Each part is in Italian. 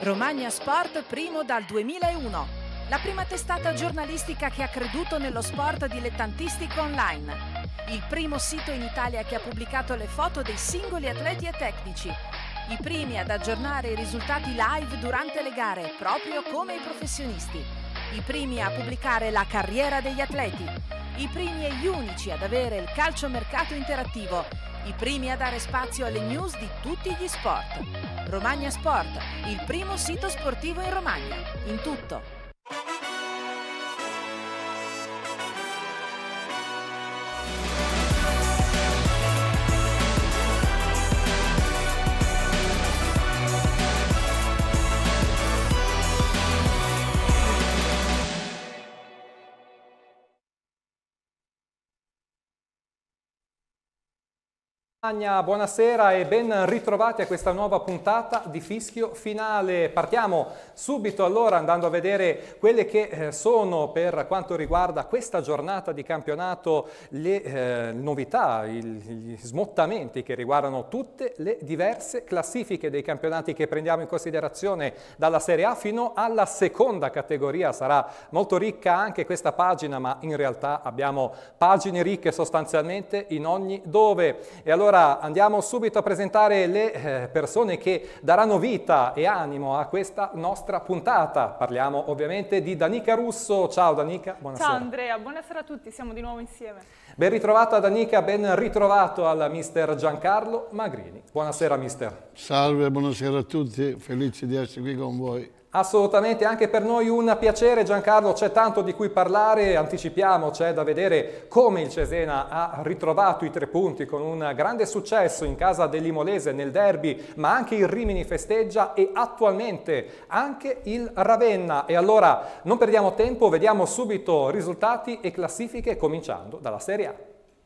Romagna Sport primo dal 2001. La prima testata giornalistica che ha creduto nello sport dilettantistico online. Il primo sito in Italia che ha pubblicato le foto dei singoli atleti e tecnici. I primi ad aggiornare i risultati live durante le gare, proprio come i professionisti. I primi a pubblicare la carriera degli atleti. I primi e gli unici ad avere il calciomercato interattivo i primi a dare spazio alle news di tutti gli sport. Romagna Sport, il primo sito sportivo in Romagna, in tutto. Buonasera e ben ritrovati a questa nuova puntata di Fischio Finale. Partiamo subito allora andando a vedere quelle che eh, sono per quanto riguarda questa giornata di campionato le eh, novità, gli smottamenti che riguardano tutte le diverse classifiche dei campionati che prendiamo in considerazione dalla Serie A fino alla seconda categoria. Sarà molto ricca anche questa pagina ma in realtà abbiamo pagine ricche sostanzialmente in ogni dove. E allora allora andiamo subito a presentare le eh, persone che daranno vita e animo a questa nostra puntata. Parliamo ovviamente di Danica Russo. Ciao Danica, buonasera. Ciao Andrea, buonasera a tutti, siamo di nuovo insieme. Ben ritrovata Danica, ben ritrovato al mister Giancarlo Magrini. Buonasera mister. Salve, buonasera a tutti, felice di essere qui con voi. Assolutamente, anche per noi un piacere Giancarlo, c'è tanto di cui parlare, anticipiamo, c'è da vedere come il Cesena ha ritrovato i tre punti con un grande successo in casa dell'Imolese nel derby, ma anche il Rimini festeggia e attualmente anche il Ravenna. E allora non perdiamo tempo, vediamo subito risultati e classifiche cominciando dalla Serie A.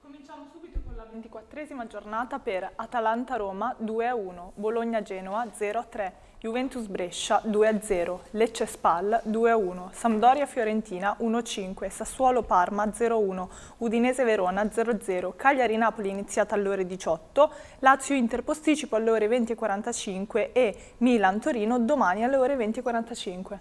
Cominciamo subito con la 24 giornata per Atalanta-Roma 2-1, Bologna-Genoa 0-3. Juventus Brescia 2-0, Lecce Spal 2-1, Sampdoria Fiorentina 1-5, Sassuolo Parma 0-1, Udinese Verona 0-0, Cagliari Napoli iniziata alle ore 18, Lazio Inter posticipo alle ore 20.45 e Milan Torino domani alle ore 20.45.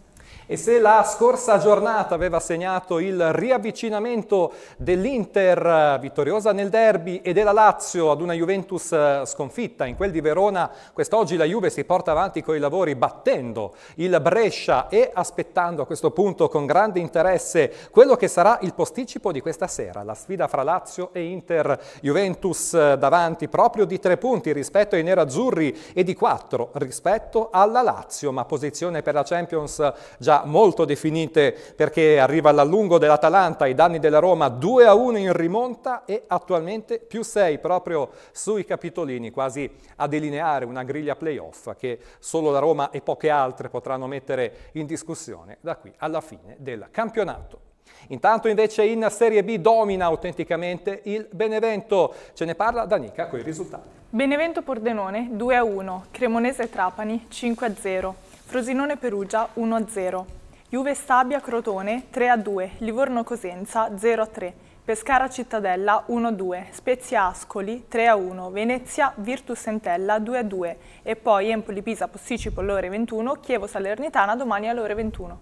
E se la scorsa giornata aveva segnato il riavvicinamento dell'Inter eh, vittoriosa nel derby e della Lazio ad una Juventus eh, sconfitta in quel di Verona, quest'oggi la Juve si porta avanti con i lavori battendo il Brescia e aspettando a questo punto con grande interesse quello che sarà il posticipo di questa sera, la sfida fra Lazio e Inter, Juventus eh, davanti proprio di tre punti rispetto ai nerazzurri e di quattro rispetto alla Lazio, ma posizione per la Champions già molto definite perché arriva all'allungo dell'Atalanta ai danni della Roma 2 a 1 in rimonta e attualmente più 6 proprio sui capitolini, quasi a delineare una griglia playoff che solo la Roma e poche altre potranno mettere in discussione da qui alla fine del campionato. Intanto invece in Serie B domina autenticamente il Benevento. Ce ne parla Danica con i risultati. Benevento-Pordenone 2-1, a Cremonese-Trapani 5-0. a Frosinone-Perugia 1-0, Juve-Stabia-Crotone 3-2, Livorno-Cosenza 0-3, Pescara-Cittadella 1-2, Spezia-Ascoli 3-1, Venezia-Virtus-Entella 2-2 e poi empoli pisa Possicipo pollore 21, Chievo-Salernitana domani alle 21.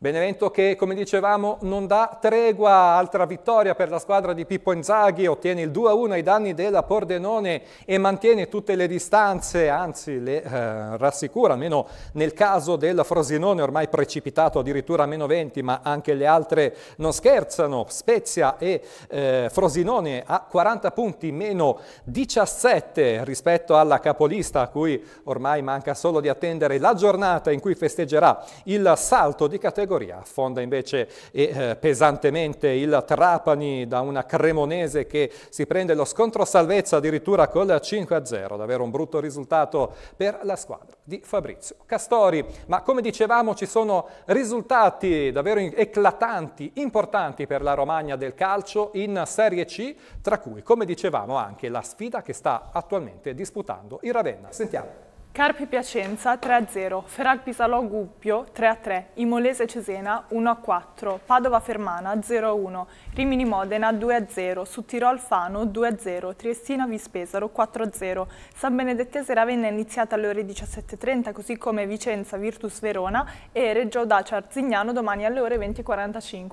Benevento che, come dicevamo, non dà tregua, altra vittoria per la squadra di Pippo Inzaghi, ottiene il 2-1 ai danni della Pordenone e mantiene tutte le distanze, anzi le eh, rassicura, almeno nel caso del Frosinone ormai precipitato addirittura a meno 20, ma anche le altre non scherzano, Spezia e eh, Frosinone a 40 punti, meno 17 rispetto alla capolista a cui ormai manca solo di attendere la giornata in cui festeggerà il salto di categoria categoria. Affonda invece eh, pesantemente il Trapani da una Cremonese che si prende lo scontro salvezza addirittura col 5-0, davvero un brutto risultato per la squadra di Fabrizio Castori. Ma come dicevamo ci sono risultati davvero eclatanti, importanti per la Romagna del calcio in Serie C, tra cui come dicevamo anche la sfida che sta attualmente disputando il Ravenna. Sentiamo. Carpi Piacenza 3-0, Ferrag Pisalò Gubbio 3-3, Imolese Cesena 1-4, Padova Fermana 0-1, Rimini Modena 2-0, Suttirol Fano 2-0, Triestina Vispesaro 4-0, San Benedettese Ravenna è iniziata alle ore 17.30 così come Vicenza Virtus Verona e Reggio Dacia Arzignano domani alle ore 20.45.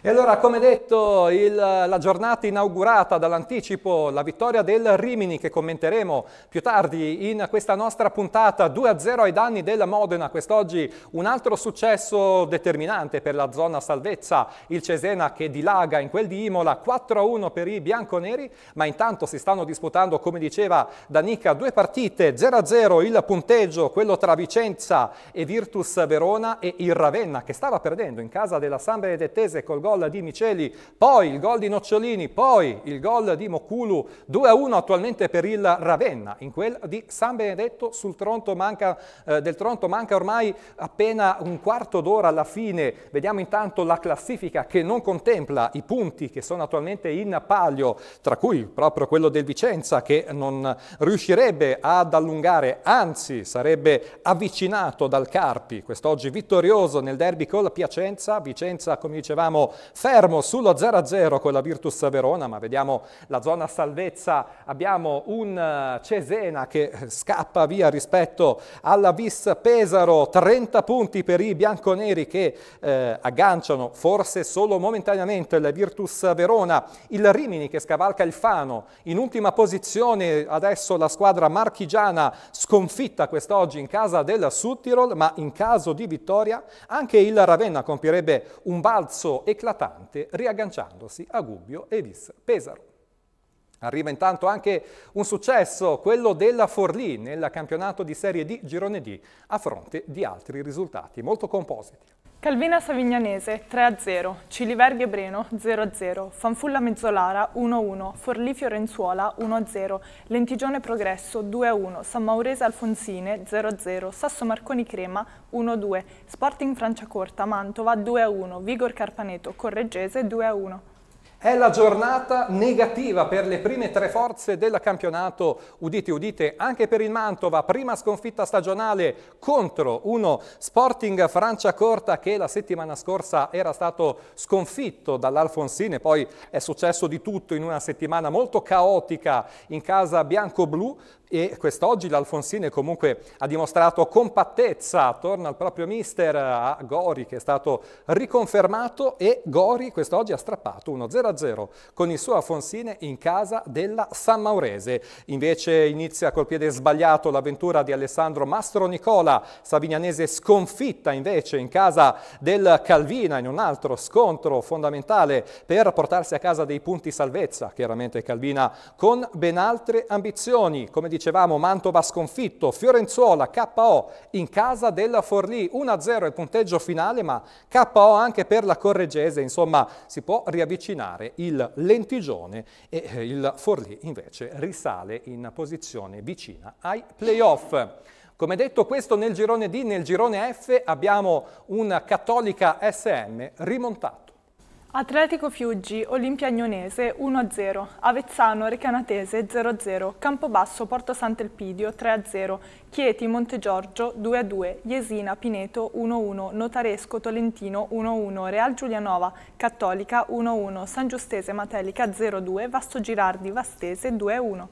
E allora come detto il, la giornata inaugurata dall'anticipo, la vittoria del Rimini che commenteremo più tardi in questa nostra puntata puntata 2-0 ai danni della Modena, quest'oggi un altro successo determinante per la zona salvezza, il Cesena che dilaga in quel di Imola, 4-1 per i bianconeri, ma intanto si stanno disputando, come diceva Danica, due partite, 0-0 il punteggio, quello tra Vicenza e Virtus Verona e il Ravenna che stava perdendo in casa della San Benedettese col gol di Miceli, poi il gol di Nocciolini, poi il gol di Mokulu, 2-1 attualmente per il Ravenna in quel di San Benedetto sul Toronto manca, eh, del Toronto manca ormai appena un quarto d'ora alla fine. Vediamo intanto la classifica che non contempla i punti che sono attualmente in palio, tra cui proprio quello del Vicenza che non riuscirebbe ad allungare, anzi sarebbe avvicinato dal Carpi, quest'oggi vittorioso nel derby con la Piacenza. Vicenza, come dicevamo, fermo sullo 0-0 con la Virtus Verona, ma vediamo la zona salvezza. Abbiamo un eh, Cesena che scappa via rispetto alla Vis Pesaro, 30 punti per i bianconeri che eh, agganciano forse solo momentaneamente la Virtus Verona, il Rimini che scavalca il Fano, in ultima posizione adesso la squadra marchigiana sconfitta quest'oggi in casa del Sud Tirol, ma in caso di vittoria anche il Ravenna compierebbe un balzo eclatante riagganciandosi a Gubbio e Vis Pesaro. Arriva intanto anche un successo, quello della Forlì, nel campionato di Serie D Girone D, a fronte di altri risultati molto compositi. Calvina Savignanese 3-0, Ciliverghe Breno 0-0, Fanfulla Mezzolara 1-1, Forlì Fiorenzuola 1-0, Lentigione Progresso 2-1, San Maurese Alfonsine 0-0, Sasso Marconi Crema 1-2, Sporting Franciacorta Mantova 2-1, Vigor Carpaneto Correggese 2-1. È la giornata negativa per le prime tre forze del campionato. Udite, udite, anche per il Mantova, prima sconfitta stagionale contro uno Sporting Francia Corta che la settimana scorsa era stato sconfitto dall'Alfonsine, poi è successo di tutto in una settimana molto caotica in casa bianco-blu e quest'oggi l'Alfonsine comunque ha dimostrato compattezza, torna al proprio mister a Gori che è stato riconfermato e Gori quest'oggi ha strappato 1-0-0 con il suo Alfonsine in casa della San Maurese. Invece inizia col piede sbagliato l'avventura di Alessandro Mastro Nicola, Savignanese sconfitta invece in casa del Calvina in un altro scontro fondamentale per portarsi a casa dei punti salvezza, chiaramente Calvina con ben altre ambizioni, come dicevo dicevamo Mantova sconfitto, Fiorenzuola KO in casa della Forlì, 1-0 il punteggio finale ma KO anche per la Correggese, insomma si può riavvicinare il lentigione e eh, il Forlì invece risale in posizione vicina ai playoff. Come detto questo nel girone D, nel girone F abbiamo una cattolica SM rimontata. Atletico Fiuggi, Olimpia Agnonese 1-0, Avezzano Recanatese 0-0, Campobasso Porto Sant'Elpidio 3-0, Chieti Montegiorgio 2-2, Jesina Pineto 1-1, Notaresco Tolentino 1-1, Real Giulianova Cattolica 1-1, San Giustese Matelica 0-2, Vasto Girardi Vastese 2-1.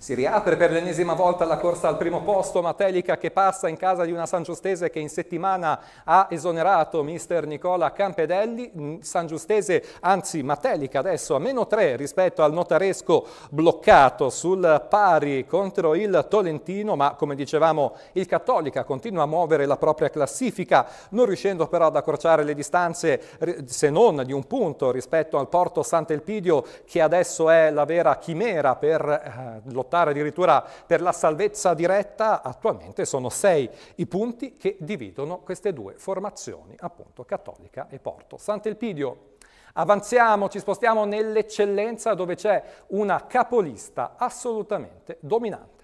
Si riapre per l'ennesima volta la corsa al primo posto, Matelica che passa in casa di una San Giustese che in settimana ha esonerato mister Nicola Campedelli, mm, San Giustese, anzi Matelica adesso a meno 3 rispetto al notaresco bloccato sul pari contro il Tolentino, ma come dicevamo il Cattolica continua a muovere la propria classifica, non riuscendo però ad accorciare le distanze se non di un punto rispetto al Porto Sant'Elpidio che adesso è la vera chimera per eh, lottare addirittura per la salvezza diretta, attualmente sono sei i punti che dividono queste due formazioni, appunto Cattolica e Porto. Sant'Elpidio. Avanziamo, ci spostiamo nell'eccellenza dove c'è una capolista assolutamente dominante.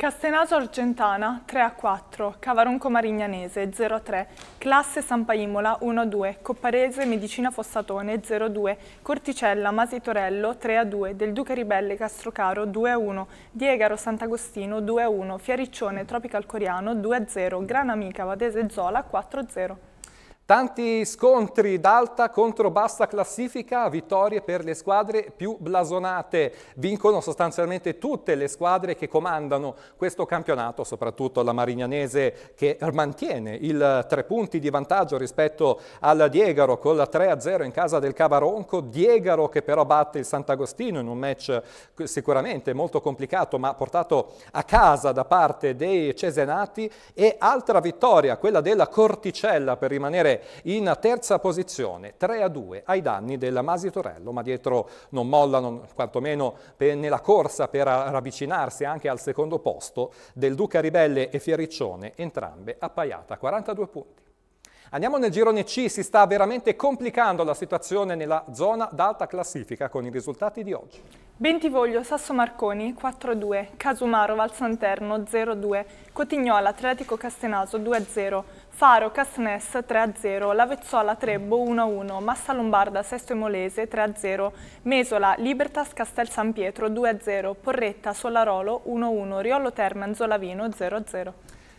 Castenaso Argentana 3 a 4, Cavaronco Marignanese 0 a 3, Classe San Paimola 1 a 2, Copparese Medicina Fossatone 0 a 2, Corticella Masitorello 3 a 2, Del Duca Ribelle Castrocaro 2 a 1, Diegaro Sant'Agostino 2 a 1, Fiariccione Tropical Coriano 2 a 0, Gran Amica Vadese Zola 4 a 0. Tanti scontri d'alta contro bassa classifica, vittorie per le squadre più blasonate. Vincono sostanzialmente tutte le squadre che comandano questo campionato, soprattutto la Marignanese che mantiene il tre punti di vantaggio rispetto al Diegaro con la 3-0 in casa del Cavaronco. Diegaro che però batte il Sant'Agostino in un match sicuramente molto complicato ma portato a casa da parte dei Cesenati. E altra vittoria, quella della Corticella per rimanere in terza posizione, 3 a 2 ai danni del Masi Torello, ma dietro non mollano quantomeno per, nella corsa per ravvicinarsi anche al secondo posto del Duca Ribelle e Fiericcione, entrambe appaiata a 42 punti. Andiamo nel girone C, si sta veramente complicando la situazione nella zona d'alta classifica con i risultati di oggi. Bentivoglio, Sasso Marconi 4-2, Casumaro, Val Santerno 0-2, Cotignola, Atletico Castenaso 2-0, Faro Casnes 3-0, Lavezzola Trebbo 1-1, Massa Lombarda Sesto Emolese 3-0, Mesola Libertas Castel San Pietro 2-0, Porretta Solarolo 1-1, Riollo Termenzo Lavino 0-0.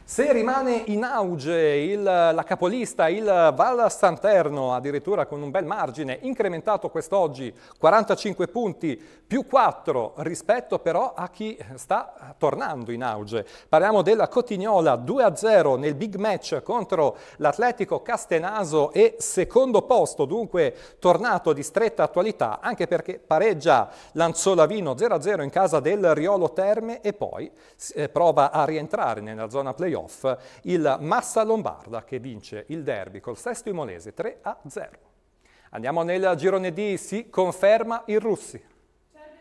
Se rimane in auge il, la capolista, il Val Santerno, addirittura con un bel margine, incrementato quest'oggi 45 punti più 4 rispetto però a chi sta tornando in auge. Parliamo della Cotignola 2-0 nel big match contro l'Atletico Castenaso e secondo posto, dunque tornato di stretta attualità, anche perché pareggia Lanzolavino 0-0 in casa del Riolo Terme e poi eh, prova a rientrare nella zona playoff playoff il Massa Lombarda che vince il derby col Sesto Imolese 3 a 0. Andiamo nel girone D, si conferma il Russi.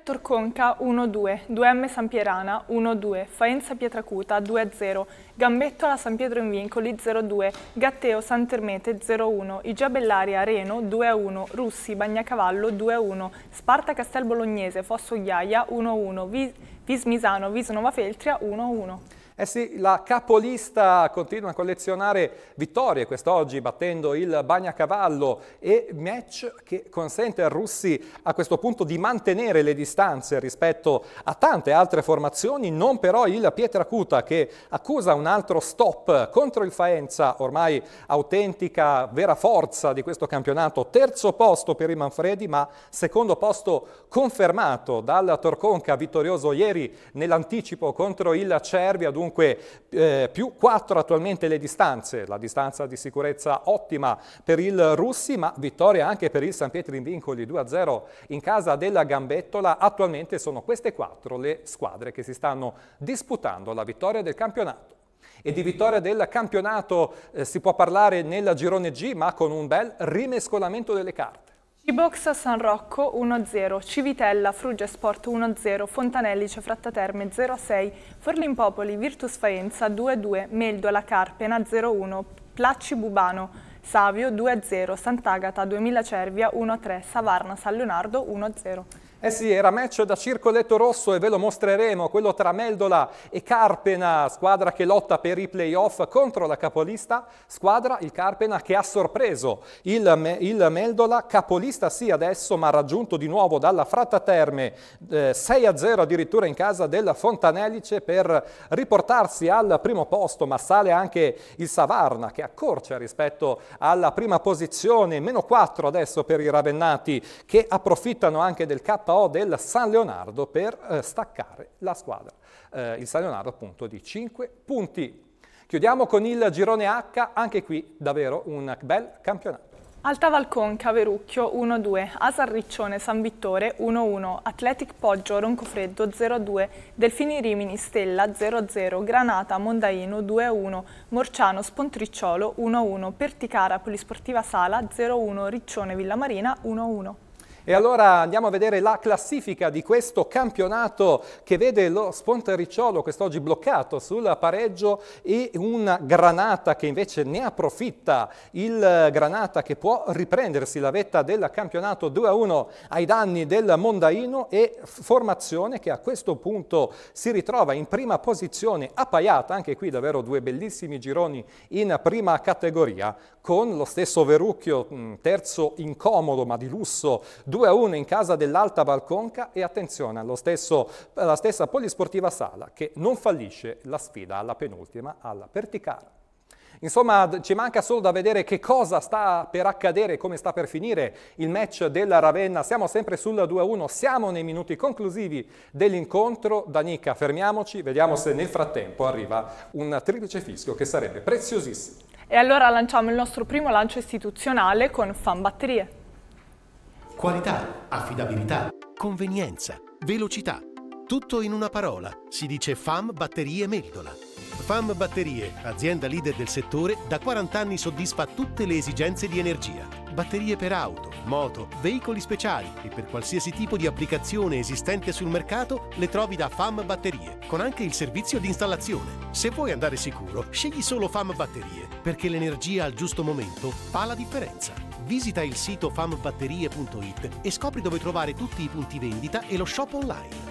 Torconca 1-2, 2M San Pierana 1-2, Faenza Pietracuta 2-0, Gambettola San Pietro in Vincoli 0-2, Gatteo San Termete 0-1, Igia Bellaria Reno 2-1, Russi Bagnacavallo 2-1, Sparta Castel Bolognese Fosso Ghiaia 1-1, Vismisano Vis Nova Feltria 1-1. Eh sì, la capolista continua a collezionare vittorie quest'oggi battendo il Bagnacavallo e match che consente ai russi a questo punto di mantenere le distanze rispetto a tante altre formazioni, non però il Pietracuta che accusa un altro stop contro il Faenza, ormai autentica, vera forza di questo campionato, terzo posto per i Manfredi ma secondo posto confermato dal Torconca vittorioso ieri nell'anticipo contro il Cervia, dunque comunque eh, più 4 attualmente le distanze, la distanza di sicurezza ottima per il Russi, ma vittoria anche per il San Pietro in Vincoli 2-0 in casa della Gambettola. Attualmente sono queste 4 le squadre che si stanno disputando la vittoria del campionato. E di vittoria del campionato eh, si può parlare nella girone G, ma con un bel rimescolamento delle carte. Box San Rocco 1-0, Civitella, Frugia Sport 1-0, Fontanelli, Cefratta Terme 0-6, Forlimpopoli, Virtus Faenza 2-2, Meldola, Carpena 0-1, Placci Bubano, Savio 2-0, Sant'Agata, 2000 Cervia 1-3, Savarna, San Leonardo 1-0. Eh sì, era match da circoletto rosso e ve lo mostreremo, quello tra Meldola e Carpena, squadra che lotta per i playoff contro la capolista, squadra il Carpena che ha sorpreso il, il Meldola, capolista sì adesso ma raggiunto di nuovo dalla Fratta Terme, eh, 6-0 addirittura in casa del Fontanellice per riportarsi al primo posto, ma sale anche il Savarna che accorcia rispetto alla prima posizione, meno 4 adesso per i Ravennati che approfittano anche del K KO del San Leonardo per eh, staccare la squadra. Eh, il San Leonardo appunto di 5 punti. Chiudiamo con il girone H, anche qui davvero un bel campionato. Alta Valcon, Caverucchio 1-2, Asarriccione, San Vittore 1-1, Atletic Poggio, Roncofreddo 0-2, Delfini Rimini, Stella 0-0, Granata, Mondaino 2-1, Morciano, Spontricciolo 1-1, Perticara, Polisportiva Sala 0-1, Riccione, Villamarina 1-1. E allora andiamo a vedere la classifica di questo campionato che vede lo Spontericciolo quest'oggi bloccato sul pareggio e una Granata che invece ne approfitta, il Granata che può riprendersi la vetta del campionato 2-1 ai danni del Mondaino e formazione che a questo punto si ritrova in prima posizione appaiata, anche qui davvero due bellissimi gironi in prima categoria, con lo stesso Verucchio terzo incomodo ma di lusso, due 2 a 1 in casa dell'Alta Balconca e attenzione stesso, alla stessa Polisportiva Sala che non fallisce la sfida alla penultima alla Perticara. Insomma, ci manca solo da vedere che cosa sta per accadere, come sta per finire il match della Ravenna. Siamo sempre sulla 2-1, siamo nei minuti conclusivi dell'incontro. Danica, fermiamoci, vediamo se nel frattempo arriva un triplice fischio che sarebbe preziosissimo. E allora lanciamo il nostro primo lancio istituzionale con fanbatterie. Batterie. Qualità, affidabilità, convenienza, velocità. Tutto in una parola. Si dice FAM Batterie Meldola. FAM Batterie, azienda leader del settore, da 40 anni soddisfa tutte le esigenze di energia. Batterie per auto, moto, veicoli speciali e per qualsiasi tipo di applicazione esistente sul mercato le trovi da FAM Batterie, con anche il servizio di installazione. Se vuoi andare sicuro, scegli solo FAM Batterie, perché l'energia al giusto momento fa la differenza. Visita il sito fambatterie.it e scopri dove trovare tutti i punti vendita e lo shop online.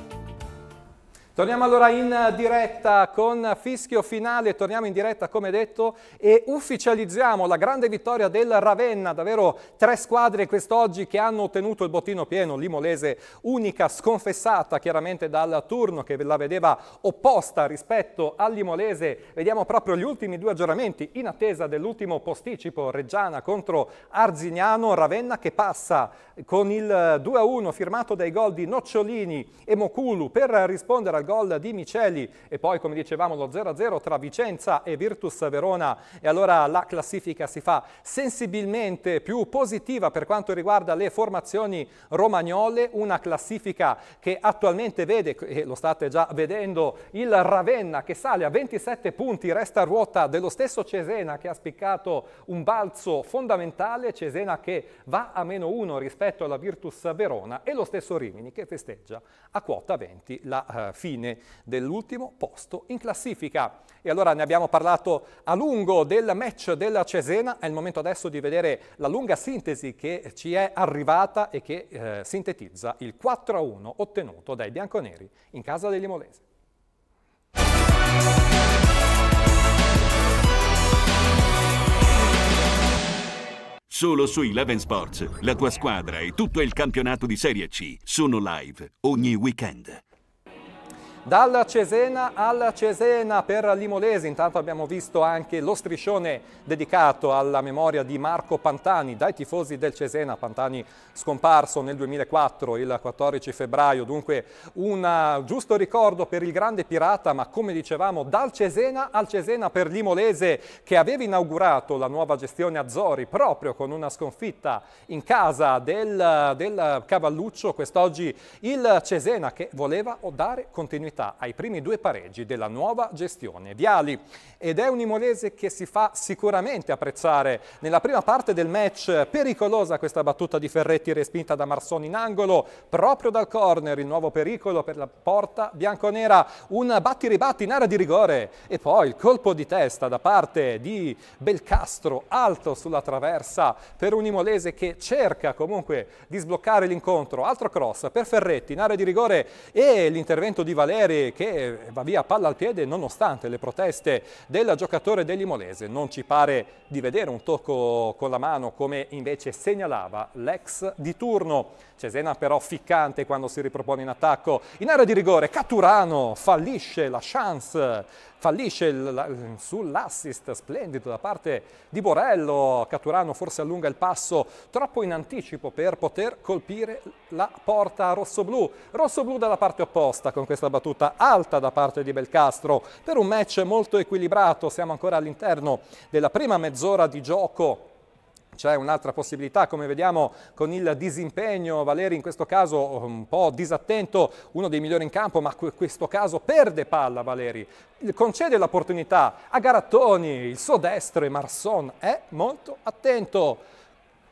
Torniamo allora in diretta con fischio finale, torniamo in diretta come detto e ufficializziamo la grande vittoria del Ravenna, davvero tre squadre quest'oggi che hanno ottenuto il bottino pieno, l'Imolese unica sconfessata chiaramente dal turno che la vedeva opposta rispetto all'Imolese, vediamo proprio gli ultimi due aggiornamenti in attesa dell'ultimo posticipo Reggiana contro Arzignano, Ravenna che passa con il 2-1 firmato dai gol di Nocciolini e Moculu per rispondere al gol di Miceli e poi come dicevamo lo 0-0 tra Vicenza e Virtus Verona e allora la classifica si fa sensibilmente più positiva per quanto riguarda le formazioni romagnole, una classifica che attualmente vede, e lo state già vedendo, il Ravenna che sale a 27 punti, resta a ruota dello stesso Cesena che ha spiccato un balzo fondamentale, Cesena che va a meno 1 rispetto alla Virtus Verona e lo stesso Rimini che festeggia a quota 20 la uh, fine decine dell'ultimo posto in classifica. E allora ne abbiamo parlato a lungo del match della Cesena, è il momento adesso di vedere la lunga sintesi che ci è arrivata e che eh, sintetizza il 4-1 ottenuto dai bianconeri in casa degli Molesi. Solo su Eleven Sports, la tua squadra e tutto il campionato di Serie C sono live ogni weekend. Dalla Cesena alla Cesena per Limolese. intanto abbiamo visto anche lo striscione dedicato alla memoria di Marco Pantani dai tifosi del Cesena, Pantani scomparso nel 2004, il 14 febbraio, dunque un uh, giusto ricordo per il grande pirata, ma come dicevamo dal Cesena al Cesena per Limolese che aveva inaugurato la nuova gestione Azzori proprio con una sconfitta in casa del, del Cavalluccio, quest'oggi il Cesena che voleva dare continuità realtà ai primi due pareggi della nuova gestione Viali ed è un Imolese che si fa sicuramente apprezzare. Nella prima parte del match pericolosa questa battuta di Ferretti respinta da Marsoni in angolo, proprio dal corner il nuovo pericolo per la porta bianconera, un batti-ribatti in area di rigore e poi il colpo di testa da parte di Belcastro alto sulla traversa per un Imolese che cerca comunque di sbloccare l'incontro. Altro cross per Ferretti in area di rigore e l'intervento di Valerio Barbieri che va via palla al piede nonostante le proteste del giocatore dell'Imolese. Non ci pare di vedere un tocco con la mano come invece segnalava l'ex di turno. Cesena però ficcante quando si ripropone in attacco. In area di rigore Catturano fallisce la chance fallisce sull'assist splendido da parte di Borello, Caturano forse allunga il passo troppo in anticipo per poter colpire la porta rossoblù, rossoblù dalla parte opposta con questa battuta alta da parte di Belcastro per un match molto equilibrato, siamo ancora all'interno della prima mezz'ora di gioco c'è un'altra possibilità, come vediamo con il disimpegno, Valeri in questo caso un po' disattento, uno dei migliori in campo, ma in questo caso perde palla Valeri, concede l'opportunità a Garattoni, il suo destro e Marson è molto attento.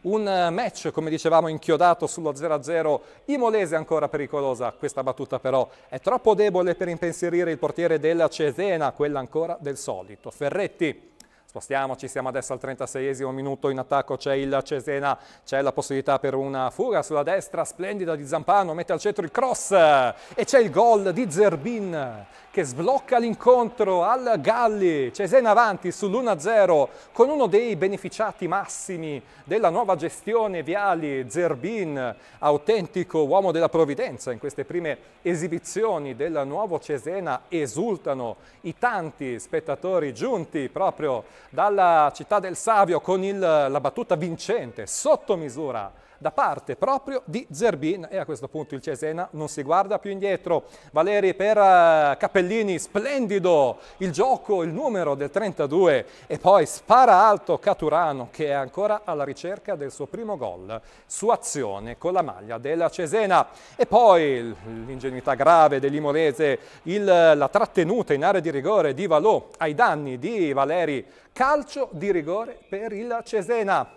Un eh, match, come dicevamo, inchiodato sullo 0-0. Imolese ancora pericolosa. Questa battuta però è troppo debole per impensierire il portiere della Cesena, quella ancora del solito. Ferretti Spostiamoci, siamo adesso al 36esimo minuto, in attacco c'è il Cesena, c'è la possibilità per una fuga sulla destra, splendida di Zampano, mette al centro il cross e c'è il gol di Zerbin che sblocca l'incontro al Galli, Cesena avanti sull'1-0 con uno dei beneficiati massimi della nuova gestione Viali, Zerbin, autentico uomo della provvidenza in queste prime esibizioni del nuovo Cesena, esultano i tanti spettatori giunti proprio dalla città del Savio con il, la battuta vincente sotto misura da parte proprio di Zerbin e a questo punto il Cesena non si guarda più indietro. Valeri per eh, Cappellini, splendido il gioco, il numero del 32 e poi spara alto Caturano che è ancora alla ricerca del suo primo gol su azione con la maglia della Cesena e poi l'ingenuità grave dell'Imolese, la trattenuta in area di rigore di Valò ai danni di Valeri, calcio di rigore per il Cesena.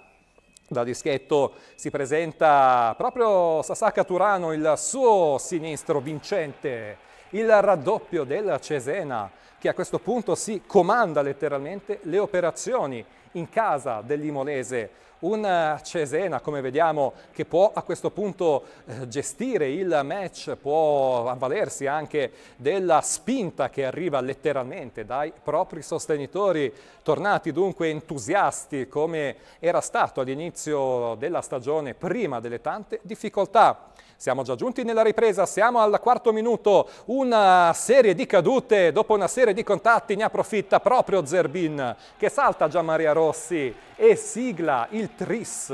Da dischetto si presenta proprio Sasaka Turano, il suo sinistro vincente, il raddoppio della Cesena, che a questo punto si comanda letteralmente le operazioni in casa dell'Imolese un Cesena, come vediamo, che può a questo punto eh, gestire il match, può avvalersi anche della spinta che arriva letteralmente dai propri sostenitori, tornati dunque entusiasti come era stato all'inizio della stagione prima delle tante difficoltà. Siamo già giunti nella ripresa, siamo al quarto minuto, una serie di cadute, dopo una serie di contatti ne approfitta proprio Zerbin che salta Gian Maria Rossi e sigla il tris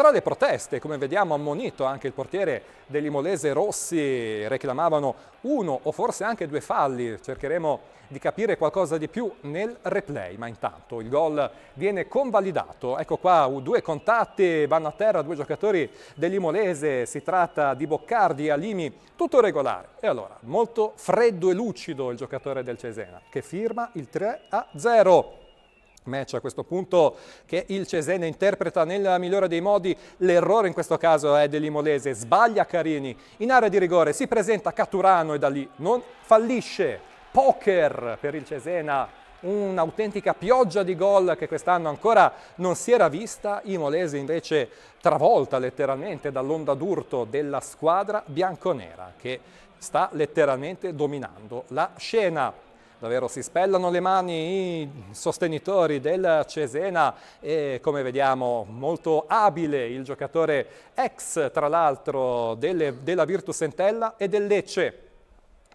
tra le proteste, come vediamo ammonito anche il portiere dell'Imolese Rossi, reclamavano uno o forse anche due falli, cercheremo di capire qualcosa di più nel replay, ma intanto il gol viene convalidato. Ecco qua due contatti, vanno a terra due giocatori dell'Imolese, si tratta di Boccardi e Alimi, tutto regolare. E allora, molto freddo e lucido il giocatore del Cesena, che firma il 3 a 0 match a questo punto che il Cesena interpreta nel migliore dei modi l'errore in questo caso è dell'Imolese sbaglia Carini in area di rigore si presenta Caturano e da lì non fallisce poker per il Cesena un'autentica pioggia di gol che quest'anno ancora non si era vista Imolese invece travolta letteralmente dall'onda d'urto della squadra bianconera che sta letteralmente dominando la scena Davvero si spellano le mani i sostenitori del Cesena e come vediamo molto abile il giocatore ex tra l'altro della Virtus Entella e del Lecce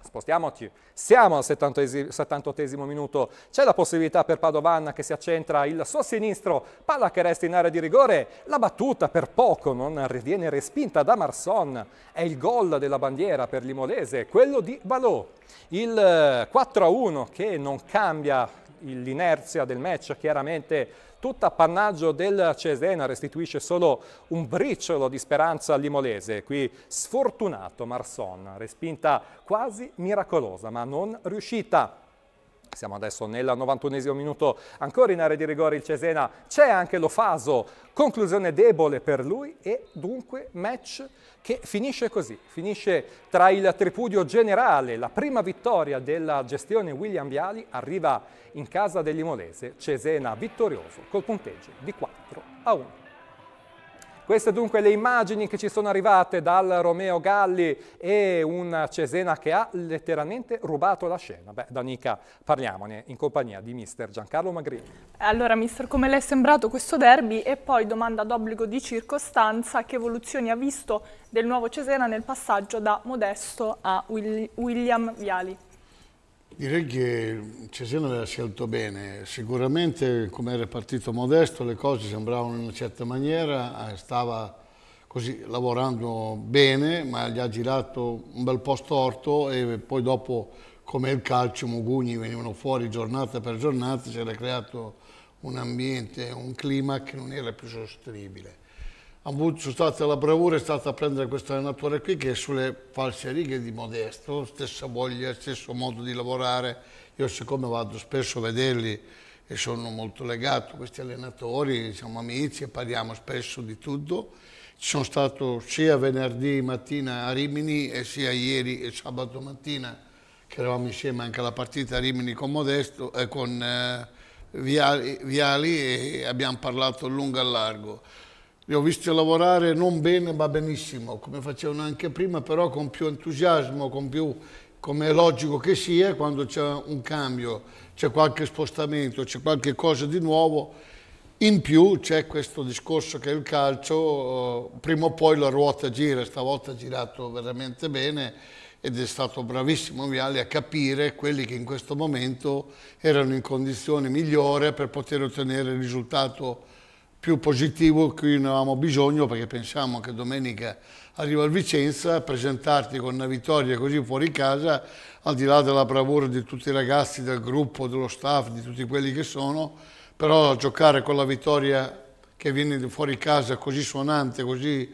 spostiamoci, siamo al 78esimo minuto, c'è la possibilità per Padovan che si accentra il suo sinistro, palla che resta in area di rigore, la battuta per poco non viene respinta da Marson, è il gol della bandiera per l'Imolese, quello di Balò, il 4-1 eh, che non cambia l'inerzia del match, chiaramente tutta appannaggio del Cesena, restituisce solo un briciolo di speranza al limolese. Qui sfortunato Marson, respinta quasi miracolosa, ma non riuscita. Siamo adesso nel 91 minuto, ancora in area di rigore il Cesena, c'è anche Lofaso, conclusione debole per lui e dunque match che finisce così, finisce tra il tripudio generale, la prima vittoria della gestione William Viali arriva in casa dell'Imolese, Cesena vittorioso col punteggio di 4 a 1. Queste dunque le immagini che ci sono arrivate dal Romeo Galli e una Cesena che ha letteralmente rubato la scena. Beh, Danica, parliamone in compagnia di mister Giancarlo Magrini. Allora, mister, come le è sembrato questo derby? E poi domanda d'obbligo di circostanza, che evoluzioni ha visto del nuovo Cesena nel passaggio da Modesto a William Viali? Direi che Cesena aveva scelto bene, sicuramente come era partito Modesto le cose sembravano in una certa maniera, eh, stava così lavorando bene ma gli ha girato un bel po' storto e poi dopo come il calcio Mugugni venivano fuori giornata per giornata, si era creato un ambiente, un clima che non era più sostenibile avuto, sono stata la bravura è stata a prendere questo allenatore qui che è sulle false righe di Modesto, stessa voglia, stesso modo di lavorare. Io siccome vado spesso a vederli e sono molto legato a questi allenatori, siamo amici e parliamo spesso di tutto, ci sono stato sia venerdì mattina a Rimini e sia ieri e sabato mattina che eravamo insieme anche alla partita a Rimini con Modesto e eh, con eh, Viali, Viali e abbiamo parlato lungo e largo. Li ho visti lavorare non bene ma benissimo, come facevano anche prima, però con più entusiasmo, con più, come è logico che sia, quando c'è un cambio, c'è qualche spostamento, c'è qualche cosa di nuovo. In più c'è questo discorso che il calcio, eh, prima o poi la ruota gira, stavolta ha girato veramente bene ed è stato bravissimo Viale a capire quelli che in questo momento erano in condizione migliore per poter ottenere il risultato più positivo che ne avevamo bisogno perché pensiamo che domenica arriva il Vicenza, presentarti con una vittoria così fuori casa, al di là della bravura di tutti i ragazzi del gruppo, dello staff, di tutti quelli che sono, però giocare con la vittoria che viene fuori casa così suonante, così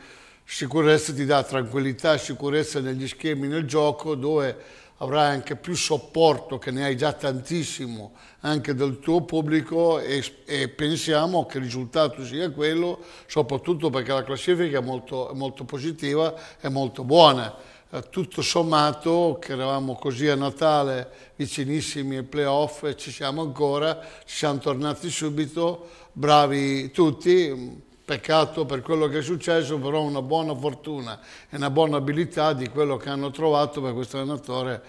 sicurezza ti dà tranquillità e sicurezza negli schemi, nel gioco, dove avrai anche più supporto, che ne hai già tantissimo, anche del tuo pubblico e, e pensiamo che il risultato sia quello, soprattutto perché la classifica è molto, molto positiva e molto buona. Eh, tutto sommato, che eravamo così a Natale vicinissimi ai playoff, ci siamo ancora, ci siamo tornati subito, bravi tutti, Peccato per quello che è successo, però una buona fortuna e una buona abilità di quello che hanno trovato per questo allenatore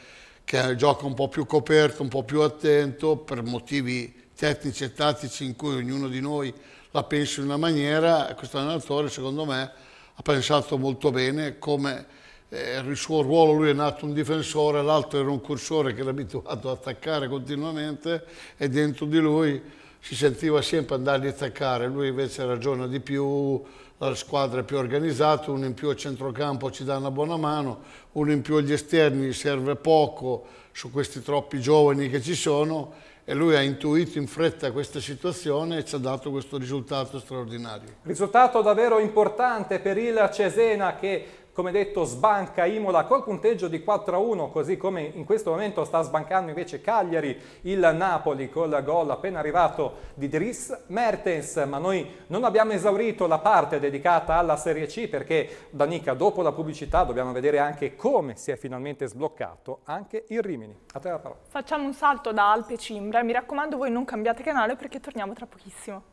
che gioca un po' più coperto, un po' più attento per motivi tecnici e tattici in cui ognuno di noi la pensa in una maniera. Questo allenatore secondo me ha pensato molto bene come eh, il suo ruolo lui è nato un difensore, l'altro era un cursore che era abituato ad attaccare continuamente e dentro di lui si sentiva sempre andare a attaccare, lui invece ragiona di più, la squadra è più organizzata, uno in più a centrocampo ci dà una buona mano, uno in più agli esterni serve poco su questi troppi giovani che ci sono e lui ha intuito in fretta questa situazione e ci ha dato questo risultato straordinario. Risultato davvero importante per il Cesena che come detto sbanca Imola col punteggio di 4-1 a così come in questo momento sta sbancando invece Cagliari il Napoli col gol appena arrivato di Dries Mertens ma noi non abbiamo esaurito la parte dedicata alla Serie C perché Danica dopo la pubblicità dobbiamo vedere anche come si è finalmente sbloccato anche il Rimini. A te la parola. Facciamo un salto da Alpe Cimbra mi raccomando voi non cambiate canale perché torniamo tra pochissimo.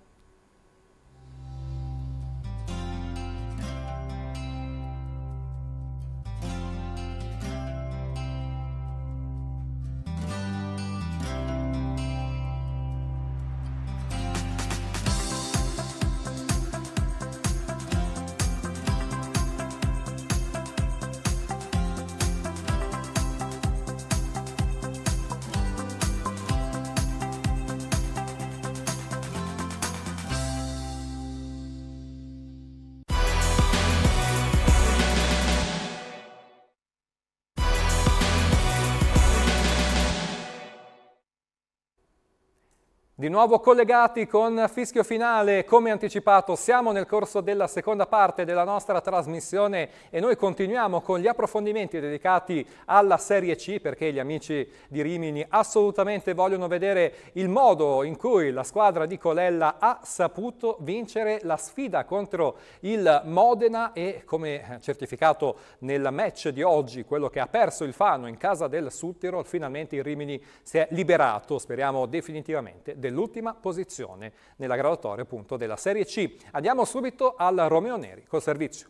Di nuovo collegati con Fischio Finale, come anticipato siamo nel corso della seconda parte della nostra trasmissione e noi continuiamo con gli approfondimenti dedicati alla Serie C perché gli amici di Rimini assolutamente vogliono vedere il modo in cui la squadra di Colella ha saputo vincere la sfida contro il Modena e come certificato nel match di oggi, quello che ha perso il Fano in casa del Suttirol, finalmente il Rimini si è liberato, speriamo definitivamente, del dell'ultima posizione nella graduatoria appunto della Serie C. Andiamo subito al Romeo Neri col servizio.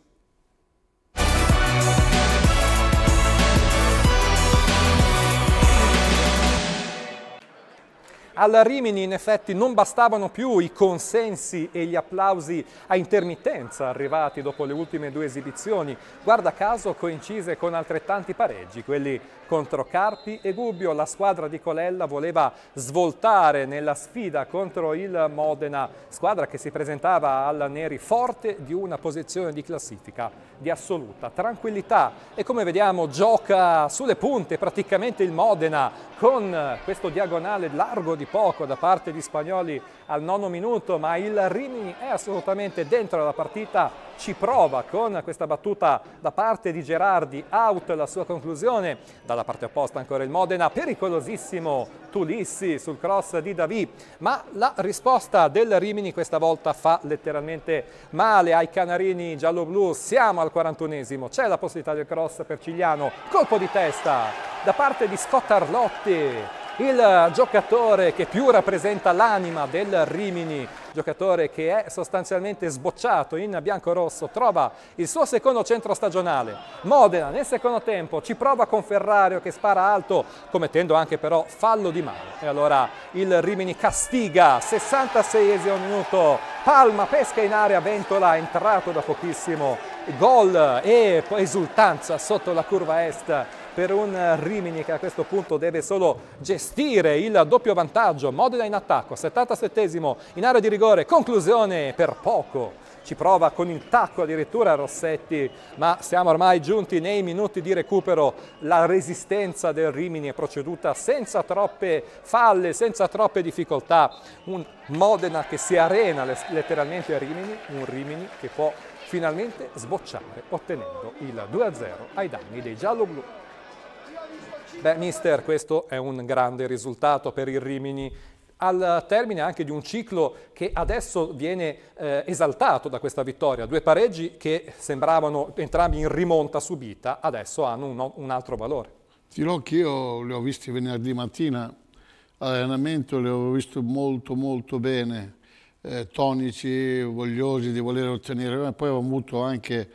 alla Rimini in effetti non bastavano più i consensi e gli applausi a intermittenza arrivati dopo le ultime due esibizioni, guarda caso coincise con altrettanti pareggi, quelli contro Carpi e Gubbio. La squadra di Colella voleva svoltare nella sfida contro il Modena, squadra che si presentava alla Neri forte di una posizione di classifica di assoluta tranquillità e come vediamo gioca sulle punte praticamente il Modena con questo diagonale largo di poco da parte di Spagnoli al nono minuto, ma il Rimini è assolutamente dentro la partita, ci prova con questa battuta da parte di Gerardi, out la sua conclusione, dalla parte opposta ancora il Modena, pericolosissimo Tulissi sul cross di Davì, ma la risposta del Rimini questa volta fa letteralmente male ai canarini giallo-blu, siamo al 41esimo, c'è la possibilità del cross per Cigliano, colpo di testa da parte di Scott Arlotti il giocatore che più rappresenta l'anima del Rimini, giocatore che è sostanzialmente sbocciato in bianco-rosso, trova il suo secondo centro stagionale. Modena nel secondo tempo ci prova con Ferrario che spara alto, commettendo anche però fallo di mano. E allora il Rimini castiga, 66esimo minuto, Palma pesca in area, Ventola è entrato da pochissimo, gol e esultanza sotto la curva est per un Rimini che a questo punto deve solo gestire il doppio vantaggio. Modena in attacco, 77 in area di rigore, conclusione per poco. Ci prova con il tacco addirittura Rossetti, ma siamo ormai giunti nei minuti di recupero. La resistenza del Rimini è proceduta senza troppe falle, senza troppe difficoltà. Un Modena che si arena letteralmente a Rimini, un Rimini che può finalmente sbocciare ottenendo il 2-0 ai danni dei gialloblu. Beh, mister, questo è un grande risultato per il Rimini al termine anche di un ciclo che adesso viene eh, esaltato da questa vittoria. Due pareggi che sembravano entrambi in rimonta subita, adesso hanno un, un altro valore. Dirò che io li ho visti venerdì mattina, all'allenamento, li ho visti molto molto bene, eh, tonici, vogliosi di voler ottenere, poi ho avuto anche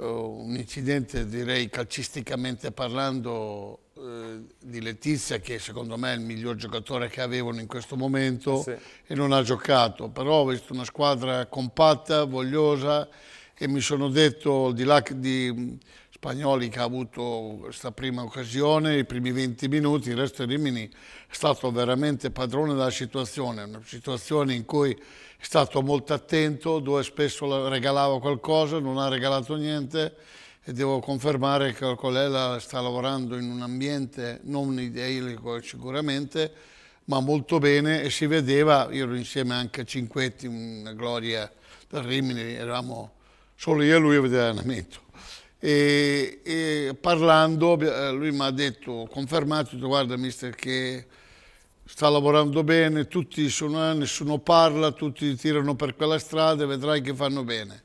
Oh, un incidente direi calcisticamente parlando eh, di Letizia che secondo me è il miglior giocatore che avevano in questo momento sì. e non ha giocato però ho visto una squadra compatta, vogliosa e mi sono detto di là di Spagnoli che ha avuto questa prima occasione, i primi 20 minuti, il resto di Rimini è stato veramente padrone della situazione, una situazione in cui è stato molto attento, dove spesso regalava qualcosa, non ha regalato niente e devo confermare che Colella sta lavorando in un ambiente non ideico sicuramente, ma molto bene e si vedeva, io ero insieme anche a Cinquetti, una gloria del Rimini, eravamo solo io e lui a vedere l'allenamento e, e parlando eh, lui mi ha detto, confermato, detto, guarda mister che sta lavorando bene, tutti sono, eh, nessuno parla, tutti tirano per quella strada e vedrai che fanno bene.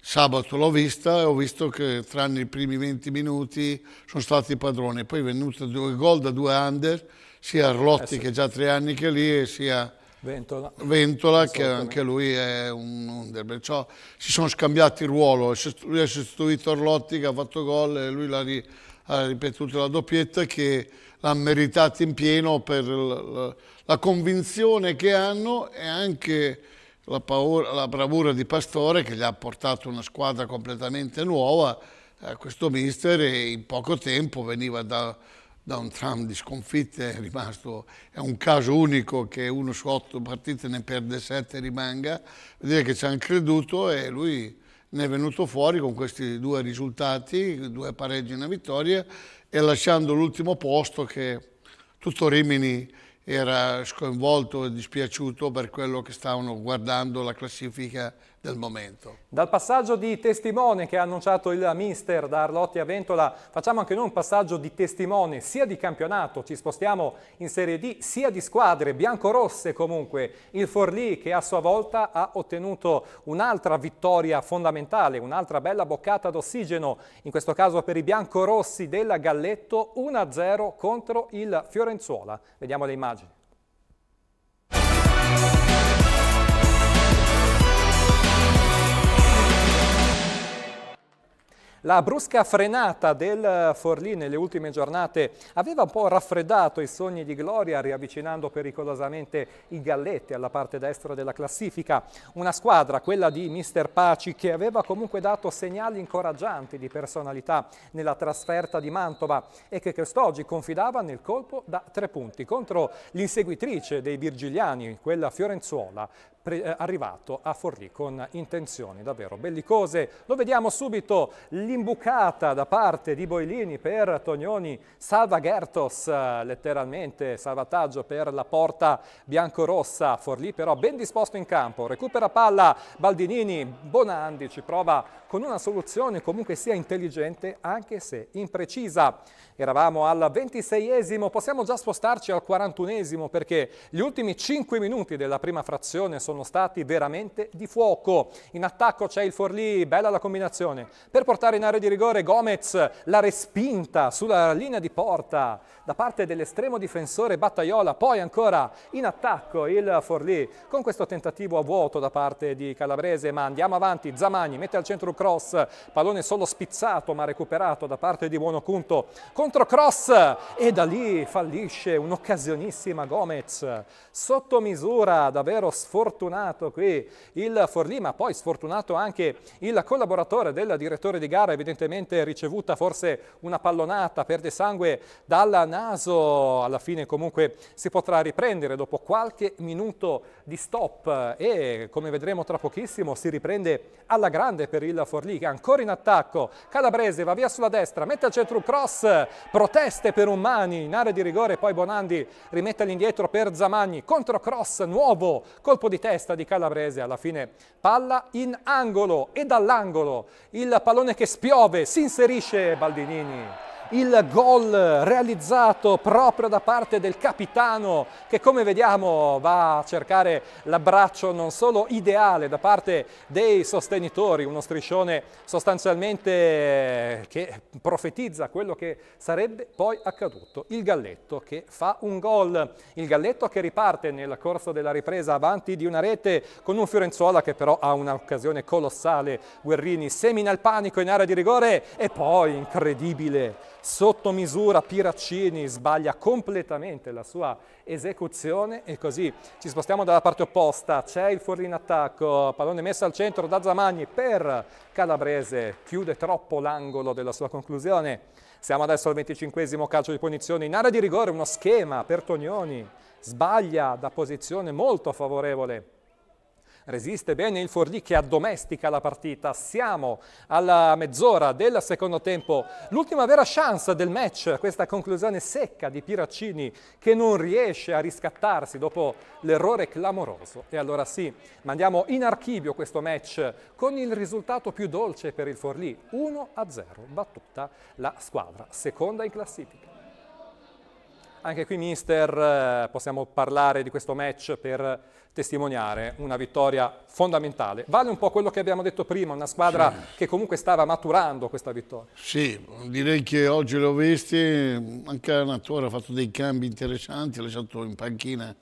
Sabato l'ho vista e ho visto che tranne i primi 20 minuti sono stati padroni, poi è venuto due gol da due under, sia Arlotti eh sì. che già tre anni che lì e sia Ventola, Ventola che anche lui è un, un derby. Cioè, si sono scambiati il ruolo, lui ha sostituito Orlotti che ha fatto gol e lui l'ha ri, ripetuto la doppietta che l'ha meritata in pieno per la, la, convinzione che hanno e anche la, paura, la bravura di Pastore che gli ha portato una squadra completamente nuova a eh, questo mister e eh, in poco tempo veniva da da un tram di sconfitte, è rimasto, è un caso unico che uno su otto partite ne perde sette e rimanga, vuol dire che ci hanno creduto e lui ne è venuto fuori con questi due risultati, due pareggi e una vittoria e lasciando l'ultimo posto che tutto Rimini era sconvolto e dispiaciuto per quello che stavano guardando la classifica del momento. Dal passaggio di testimone che ha annunciato il mister da Arlotti a Ventola, facciamo anche noi un passaggio di testimone sia di campionato, ci spostiamo in Serie D, sia di squadre biancorosse comunque. Il Forlì che a sua volta ha ottenuto un'altra vittoria fondamentale, un'altra bella boccata d'ossigeno, in questo caso per i biancorossi della Galletto 1-0 contro il Fiorenzuola. Vediamo le immagini. La brusca frenata del Forlì nelle ultime giornate aveva un po' raffreddato i sogni di gloria, riavvicinando pericolosamente i Galletti alla parte destra della classifica. Una squadra, quella di Mister Paci, che aveva comunque dato segnali incoraggianti di personalità nella trasferta di Mantova e che quest'oggi confidava nel colpo da tre punti contro l'inseguitrice dei Virgiliani, quella fiorenzuola. Eh, arrivato a Forlì con intenzioni davvero bellicose. Lo vediamo subito, l'imbucata da parte di Boilini per Tognoni, salva Gertos eh, letteralmente, salvataggio per la porta biancorossa. Forlì però ben disposto in campo, recupera palla Baldinini, Bonandi ci prova con una soluzione comunque sia intelligente anche se imprecisa. Eravamo al 26esimo, possiamo già spostarci al 41esimo perché gli ultimi 5 minuti della prima frazione sono stati veramente di fuoco. In attacco c'è il Forlì, bella la combinazione. Per portare in area di rigore Gomez, la respinta sulla linea di porta da parte dell'estremo difensore Battaiola, poi ancora in attacco il Forlì con questo tentativo a vuoto da parte di Calabrese, ma andiamo avanti, Zamagni mette al centro cross, pallone solo spizzato ma recuperato da parte di Buonocunto contro cross e da lì fallisce un'occasionissima Gomez, sotto misura davvero sfortunato qui il Forlì, ma poi sfortunato anche il collaboratore del direttore di gara, evidentemente ricevuta forse una pallonata, perde sangue dalla naso, alla fine comunque si potrà riprendere dopo qualche minuto di stop e come vedremo tra pochissimo si riprende alla grande per il Forlì che ancora in attacco, Calabrese va via sulla destra, mette al centro un cross, proteste per Umani in area di rigore, poi Bonandi rimette all'indietro per Zamagni, contro cross nuovo, colpo di testa di Calabrese, alla fine palla in angolo e dall'angolo il pallone che spiove, si inserisce Baldinini il gol realizzato proprio da parte del capitano che come vediamo va a cercare l'abbraccio non solo ideale da parte dei sostenitori, uno striscione sostanzialmente eh, che profetizza quello che sarebbe poi accaduto. Il Galletto che fa un gol, il Galletto che riparte nel corso della ripresa avanti di una rete con un Fiorenzuola che però ha un'occasione colossale, Guerrini semina il panico in area di rigore e poi incredibile sotto misura Piraccini sbaglia completamente la sua esecuzione e così ci spostiamo dalla parte opposta, c'è il fuori in attacco, pallone messo al centro da Zamagni per Calabrese, chiude troppo l'angolo della sua conclusione. Siamo adesso al 25 calcio di punizione in area di rigore, uno schema per Tognoni, sbaglia da posizione molto favorevole resiste bene il Forlì che addomestica la partita. Siamo alla mezz'ora del secondo tempo. L'ultima vera chance del match, questa conclusione secca di Piraccini che non riesce a riscattarsi dopo l'errore clamoroso. E allora sì, mandiamo in archivio questo match con il risultato più dolce per il Forlì, 1-0, battuta la squadra seconda in classifica. Anche qui, mister, eh, possiamo parlare di questo match per testimoniare una vittoria fondamentale. Vale un po' quello che abbiamo detto prima, una squadra sì. che comunque stava maturando questa vittoria. Sì, direi che oggi le ho vesti, anche la Natura ha fatto dei cambi interessanti, ha lasciato in panchina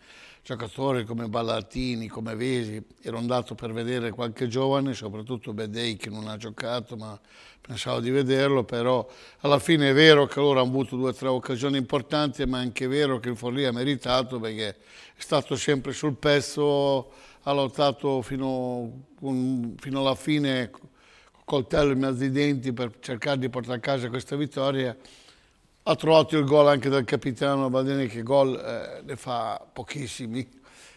giocatori come Ballartini, come Vesi, ero andato per vedere qualche giovane, soprattutto Bedei che non ha giocato, ma pensavo di vederlo, però alla fine è vero che loro hanno avuto due o tre occasioni importanti, ma è anche vero che il Forlì ha meritato perché è stato sempre sul pezzo, ha lottato fino, fino alla fine ecco, coltello in mezzo ai denti per cercare di portare a casa questa vittoria ha trovato il gol anche dal capitano, va che gol eh, ne fa pochissimi,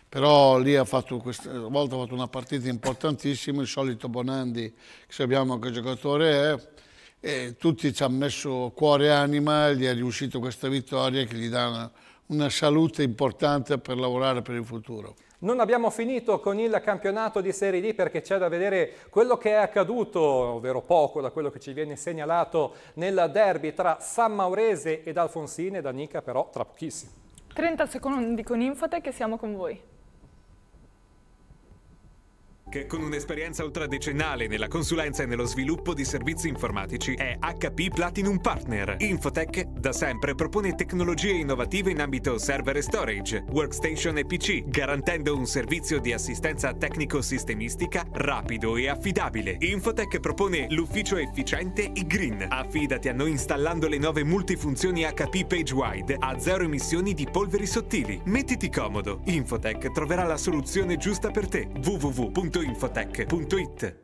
però lì ha fatto, questa volta ha fatto una partita importantissima, il solito Bonandi, che sappiamo che giocatore è, e tutti ci hanno messo cuore e anima, gli è riuscito questa vittoria che gli dà una, una salute importante per lavorare per il futuro. Non abbiamo finito con il campionato di Serie D perché c'è da vedere quello che è accaduto, ovvero poco da quello che ci viene segnalato nel derby tra San Maurese ed Alfonsine, da Nica però tra pochissimo. 30 secondi con Infotech e siamo con voi. Tech, con un'esperienza ultradecennale nella consulenza e nello sviluppo di servizi informatici, è HP Platinum Partner. Infotech da sempre propone tecnologie innovative in ambito server e storage, workstation e PC, garantendo un servizio di assistenza tecnico-sistemistica rapido e affidabile. Infotech propone l'ufficio efficiente e green. Affidati a noi installando le nuove multifunzioni HP PageWide a zero emissioni di polveri sottili. Mettiti comodo. Infotech troverà la soluzione giusta per te. www.infotech.com www.infotech.it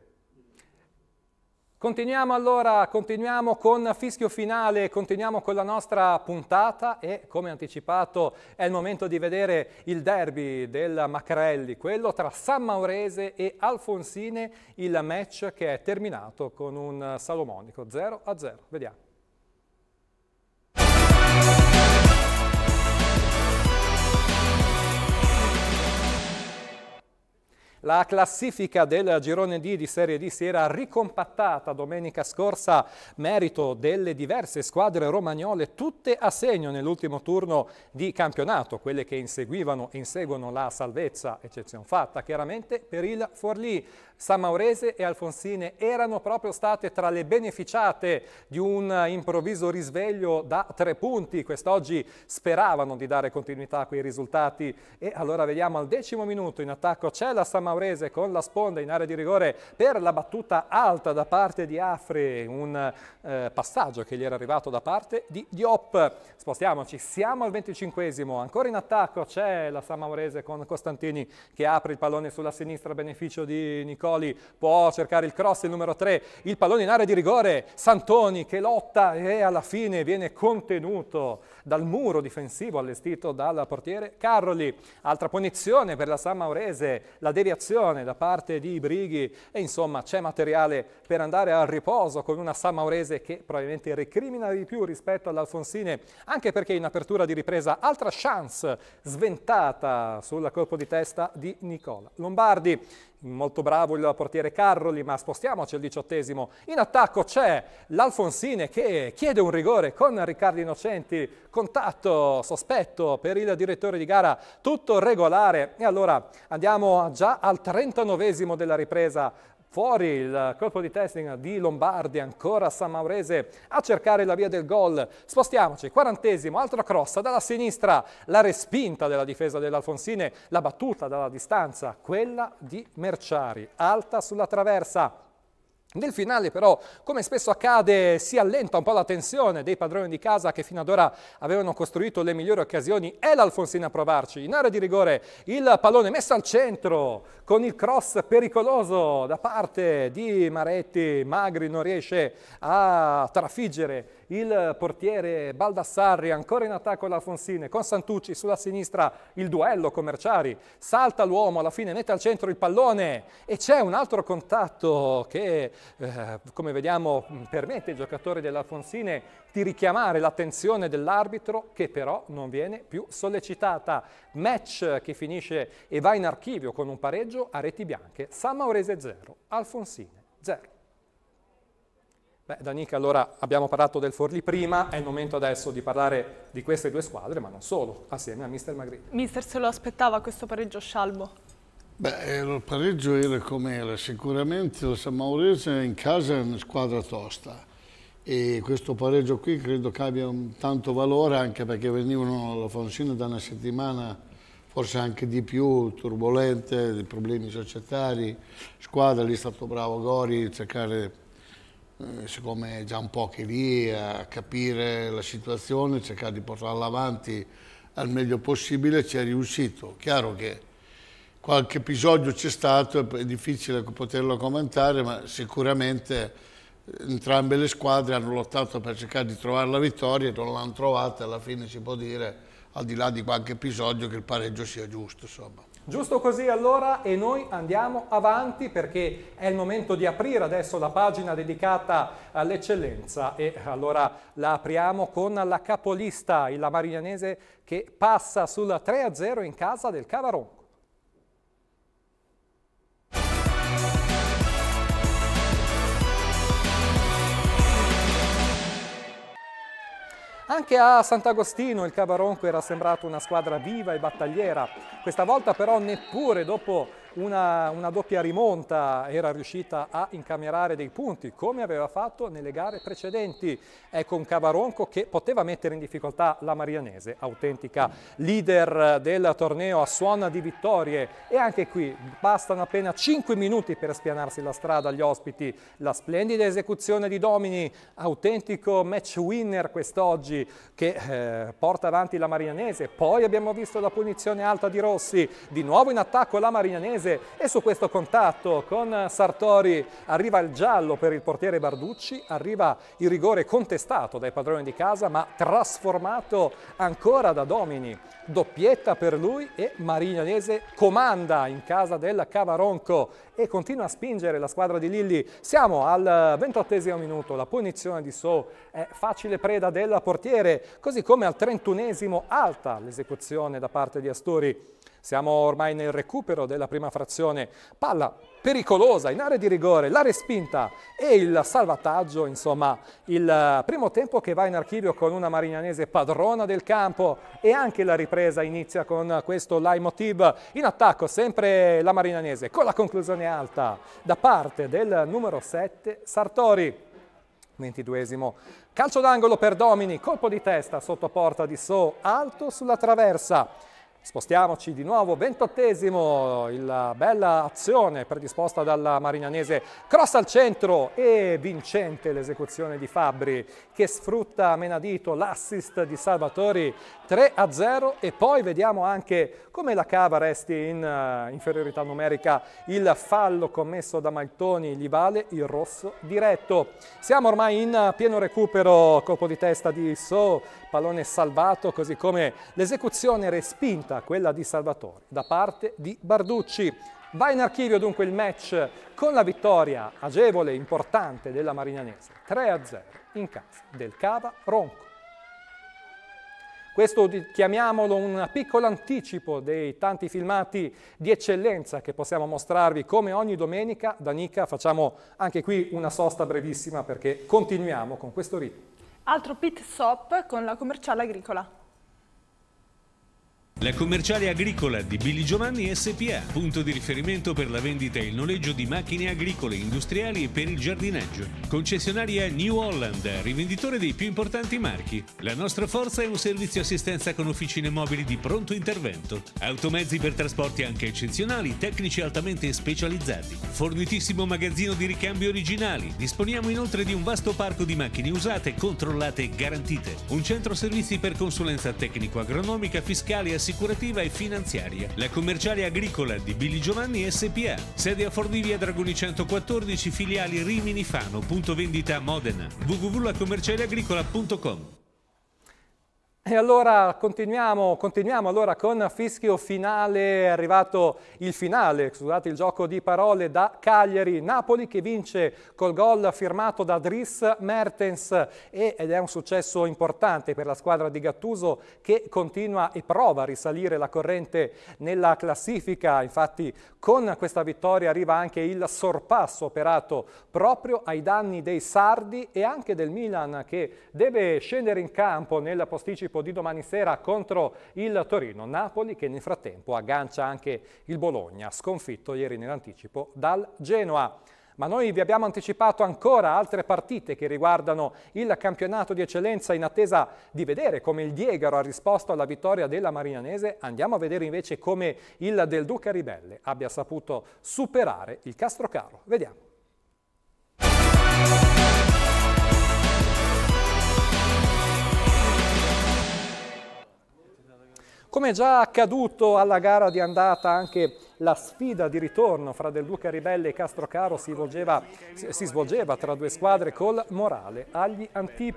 Continuiamo allora, continuiamo con Fischio Finale, continuiamo con la nostra puntata e come anticipato è il momento di vedere il derby del Macrelli, quello tra San Maurese e Alfonsine, il match che è terminato con un salomonico 0 a 0. Vediamo. La classifica del girone D di Serie D si era ricompattata domenica scorsa, merito delle diverse squadre romagnole, tutte a segno nell'ultimo turno di campionato, quelle che inseguivano e inseguono la salvezza, eccezione fatta chiaramente per il Forlì. San Maurese e Alfonsine erano proprio state tra le beneficiate di un improvviso risveglio da tre punti. Quest'oggi speravano di dare continuità a quei risultati e allora vediamo al decimo minuto in attacco c'è la San Maurese con la sponda in area di rigore per la battuta alta da parte di Afri, un eh, passaggio che gli era arrivato da parte di Diop. Spostiamoci, siamo al 25esimo, ancora in attacco c'è la San Maurese con Costantini che apre il pallone sulla sinistra a beneficio di Nicoli, può cercare il cross il numero 3, il pallone in area di rigore, Santoni che lotta e alla fine viene contenuto dal muro difensivo allestito dal portiere Carroli. Altra punizione per la San Maurese, la deviazione da parte di Brighi e insomma c'è materiale per andare al riposo con una San Maurese che probabilmente recrimina di più rispetto all'Alfonsine, anche perché in apertura di ripresa altra chance sventata sul colpo di testa di Nicola Lombardi molto bravo il portiere Carroli, ma spostiamoci al diciottesimo. In attacco c'è l'Alfonsine che chiede un rigore con Riccardo Innocenti, contatto sospetto per il direttore di gara, tutto regolare. E allora andiamo già al 39 della ripresa Fuori il colpo di testing di Lombardi, ancora San Maurese a cercare la via del gol. Spostiamoci, quarantesimo, altra cross dalla sinistra, la respinta della difesa dell'Alfonsine, la battuta dalla distanza, quella di Merciari, alta sulla traversa. Nel finale però, come spesso accade, si allenta un po' la tensione dei padroni di casa che fino ad ora avevano costruito le migliori occasioni. È l'Alfonsina a provarci. In area di rigore il pallone messo al centro con il cross pericoloso da parte di Maretti. Magri non riesce a trafiggere il portiere Baldassarri ancora in attacco alla Fonsine, con Santucci sulla sinistra il duello Commerciari, salta l'uomo, alla fine mette al centro il pallone e c'è un altro contatto che eh, come vediamo mm, permette ai giocatori della Fonsine di richiamare l'attenzione dell'arbitro che però non viene più sollecitata. Match che finisce e va in archivio con un pareggio a reti bianche, San Maurese 0, Alfonsine 0. Beh, Danica, allora abbiamo parlato del Forlì prima, è il momento adesso di parlare di queste due squadre, ma non solo, assieme a Mister Magrini. Mister, se lo aspettava questo pareggio scialbo? Beh, eh, il pareggio era come era, sicuramente la San Maurese in casa è una squadra tosta e questo pareggio qui credo che abbia tanto valore anche perché venivano la Fonsina da una settimana forse anche di più, turbolente, di problemi societari, squadra, lì è stato bravo Gori a cercare eh, siccome è già un po' che lì, eh, a capire la situazione, cercare di portarla avanti al meglio possibile, ci è riuscito. Chiaro che qualche episodio c'è stato, è difficile poterlo commentare, ma sicuramente eh, entrambe le squadre hanno lottato per cercare di trovare la vittoria e non l'hanno trovata, alla fine si può dire, al di là di qualche episodio, che il pareggio sia giusto. Insomma. Giusto così allora e noi andiamo avanti perché è il momento di aprire adesso la pagina dedicata all'eccellenza e allora la apriamo con la capolista, il Marignanese che passa sul 3-0 in casa del Cavarone. Anche a Sant'Agostino il Cavaronco era sembrato una squadra viva e battagliera, questa volta però neppure dopo una, una, doppia rimonta, era riuscita a incamerare dei punti, come aveva fatto nelle gare precedenti. Ecco un Cavaronco che poteva mettere in difficoltà la Marianese, autentica leader del torneo a suona di vittorie. E anche qui bastano appena 5 minuti per spianarsi la strada agli ospiti. La splendida esecuzione di Domini, autentico match winner quest'oggi, che eh, porta avanti la Marianese. Poi abbiamo visto la punizione alta di Rossi, di nuovo in attacco la Marianese Udinese e su questo contatto con Sartori arriva il giallo per il portiere Barducci, arriva il rigore contestato dai padroni di casa ma trasformato ancora da Domini, doppietta per lui e Marignanese comanda in casa del Cavaronco e continua a spingere la squadra di Lilli. Siamo al eh, ventottesimo minuto, la punizione di So è facile preda del portiere, così come al trentunesimo alta l'esecuzione da parte di Astori. Siamo ormai nel recupero della prima frazione, palla pericolosa in area di rigore, la respinta e il salvataggio, insomma il primo tempo che va in archivio con una Marignanese padrona del campo e anche la ripresa inizia con questo Laimotiv in attacco sempre la Marignanese con la conclusione alta da parte del numero 7 Sartori. 22 esimo Calcio d'angolo per Domini, colpo di testa sotto porta di So, alto sulla traversa. Spostiamoci di nuovo, ventottesimo, la eh, bella azione predisposta dalla marinanese, cross al centro e vincente l'esecuzione di Fabri che sfrutta a menadito l'assist di Salvatori 3 a 0 e poi vediamo anche come la cava resti in uh, inferiorità numerica, il fallo commesso da Maltoni gli vale il rosso diretto. Siamo ormai in pieno recupero, colpo di testa di So pallone salvato, così come l'esecuzione respinta, quella di Salvatore, da parte di Barducci. Va in archivio dunque il match con la vittoria agevole e importante della Marinanese, 3-0 in casa del Cava Ronco. Questo chiamiamolo un piccolo anticipo dei tanti filmati di eccellenza che possiamo mostrarvi come ogni domenica da Nica. Facciamo anche qui una sosta brevissima perché continuiamo con questo ritmo. Altro pit stop con la commerciale agricola. La commerciale agricola di Billy Giovanni SPA, punto di riferimento per la vendita e il noleggio di macchine agricole, industriali e per il giardinaggio. Concessionaria New Holland, rivenditore dei più importanti marchi. La nostra forza è un servizio assistenza con officine mobili di pronto intervento. Automezzi per trasporti anche eccezionali, tecnici altamente specializzati. Fornitissimo magazzino di ricambi originali. Disponiamo inoltre di un vasto parco di macchine usate, controllate e garantite. Un centro servizi per consulenza tecnico-agronomica, fiscale e assistenza assicurativa e finanziaria, la commerciale agricola di Billy Giovanni SPA, sede a Fornivia Dragoni 114, filiali Rimini Fano, punto vendita Modena, www.commercialeagricola.com e allora continuiamo, continuiamo allora con fischio finale, è arrivato il finale, scusate il gioco di parole, da Cagliari-Napoli che vince col gol firmato da Dries Mertens ed è un successo importante per la squadra di Gattuso che continua e prova a risalire la corrente nella classifica, infatti con questa vittoria arriva anche il sorpasso operato proprio ai danni dei Sardi e anche del Milan che deve scendere in campo nel posticipo anticipo di domani sera contro il Torino-Napoli che nel frattempo aggancia anche il Bologna, sconfitto ieri in anticipo dal Genoa. Ma noi vi abbiamo anticipato ancora altre partite che riguardano il campionato di eccellenza in attesa di vedere come il Diegaro ha risposto alla vittoria della Marinanese. Andiamo a vedere invece come il del Duca Ribelle abbia saputo superare il Castrocaro. Vediamo. come già accaduto alla gara di andata anche la sfida di ritorno fra Del Duca Ribelle e Castrocaro si, volgeva, si svolgeva tra due squadre col morale agli antipodi.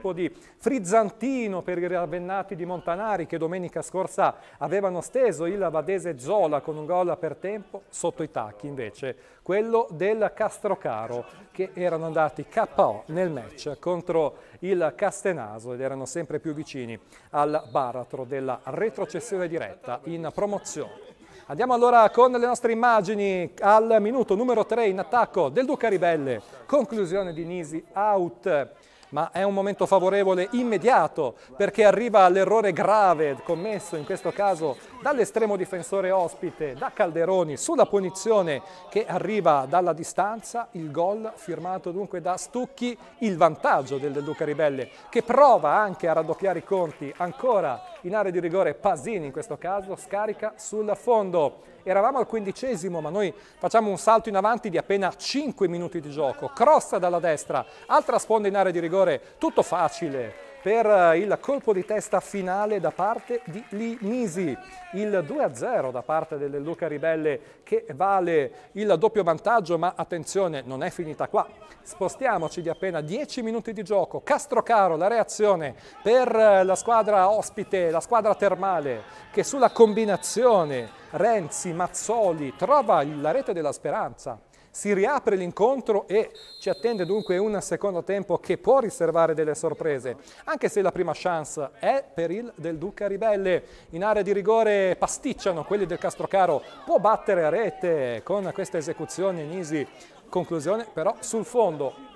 Frizzantino per i ravennati di Montanari che domenica scorsa avevano steso il Vadese Zola con un gol per tempo sotto i tacchi invece quello del Castrocaro che erano andati KO nel match contro il Castenaso ed erano sempre più vicini al baratro della retrocessione diretta in promozione. Andiamo allora con le nostre immagini al minuto numero 3 in attacco del Duca Ribelle. Conclusione di Nisi, out ma è un momento favorevole immediato perché arriva l'errore grave commesso in questo caso dall'estremo difensore ospite, da Calderoni, sulla punizione che arriva dalla distanza, il gol firmato dunque da Stucchi, il vantaggio del Luca Ribelle che prova anche a raddoppiare i conti ancora in area di rigore Pasini in questo caso, scarica sul fondo eravamo al quindicesimo, ma noi facciamo un salto in avanti di appena 5 minuti di gioco. Crossa dalla destra, altra sponda in area di rigore, tutto facile per eh, il colpo di testa finale da parte di Linisi. Il 2-0 da parte delle Luca Ribelle che vale il doppio vantaggio, ma attenzione, non è finita qua. Spostiamoci di appena 10 minuti di gioco. Castrocaro, la reazione per eh, la squadra ospite, la squadra termale, che sulla combinazione Renzi, Mazzoli trova la rete della speranza. Si riapre l'incontro e ci attende dunque un secondo tempo che può riservare delle sorprese, anche se la prima chance è per il del Duca Ribelle. In area di rigore pasticciano quelli del Castrocaro, può battere a rete con questa esecuzione Nisi. Conclusione però sul fondo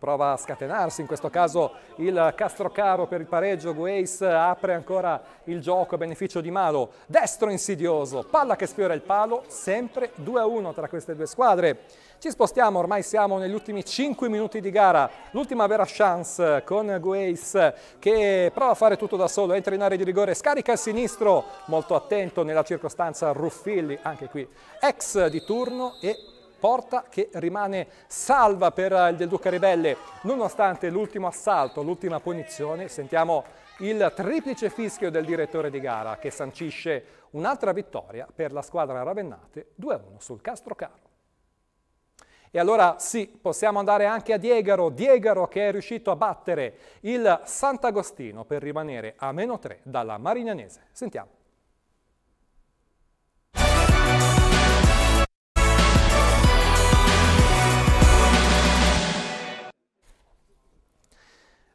prova a scatenarsi, in questo caso il Castrocaro per il pareggio, Gueis apre ancora il gioco a beneficio di Malo, destro insidioso, palla che sfiora il palo, sempre 2-1 tra queste due squadre. Ci spostiamo, ormai siamo negli ultimi 5 minuti di gara, l'ultima vera chance con Gueis che prova a fare tutto da solo, entra in area di rigore, scarica il sinistro, molto attento nella circostanza Ruffilli, anche qui ex di turno e porta che rimane salva per il Del Duca Ribelle nonostante l'ultimo assalto, l'ultima punizione. Sentiamo il triplice fischio del direttore di gara che sancisce un'altra vittoria per la squadra Ravennate 2-1 sul Castro Castrocaro. E allora sì, possiamo andare anche a Diegaro, Diegaro che è riuscito a battere il Sant'Agostino per rimanere a meno 3 dalla Marignanese. Sentiamo.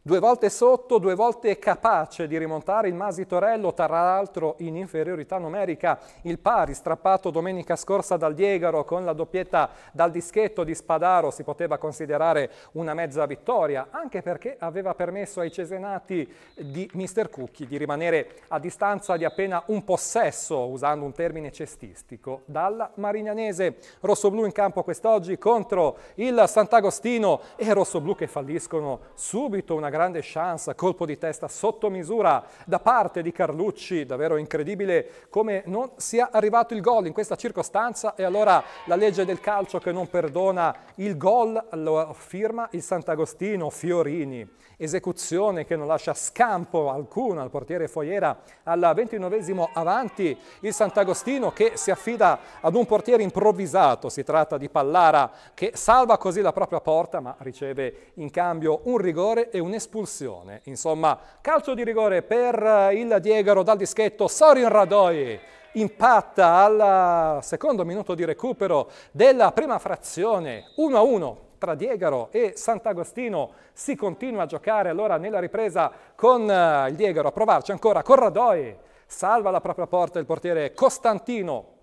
Due volte sotto, due volte capace di rimontare il Masi Torello, tra l'altro in inferiorità numerica, il pari strappato domenica scorsa dal Diegaro con la doppietta dal dischetto di Spadaro si poteva considerare una mezza vittoria, anche perché aveva permesso ai cesenati di Mister Cucchi di rimanere a distanza di appena un possesso, usando un termine cestistico, dalla Marignanese. Rossoblu in campo quest'oggi contro il Sant'Agostino e Rossoblu che falliscono subito una grande chance, colpo di testa sotto misura da parte di Carlucci, davvero incredibile come non sia arrivato il gol in questa circostanza e allora la legge del calcio che non perdona il gol lo firma il Sant'Agostino Fiorini, esecuzione che non lascia scampo alcuno al portiere Foiera al 29 avanti, il Sant'Agostino che si affida ad un portiere improvvisato, si tratta di Pallara che salva così la propria porta ma riceve in cambio un rigore e un espulsione. Insomma, calcio di rigore per eh, il Diegaro dal dischetto, Sorin Radoi impatta al eh, secondo minuto di recupero della prima frazione, 1-1 tra Diegaro e Sant'Agostino si continua a giocare allora nella ripresa con eh, il Diegaro a provarci ancora Corradoi salva la propria porta il portiere Costantino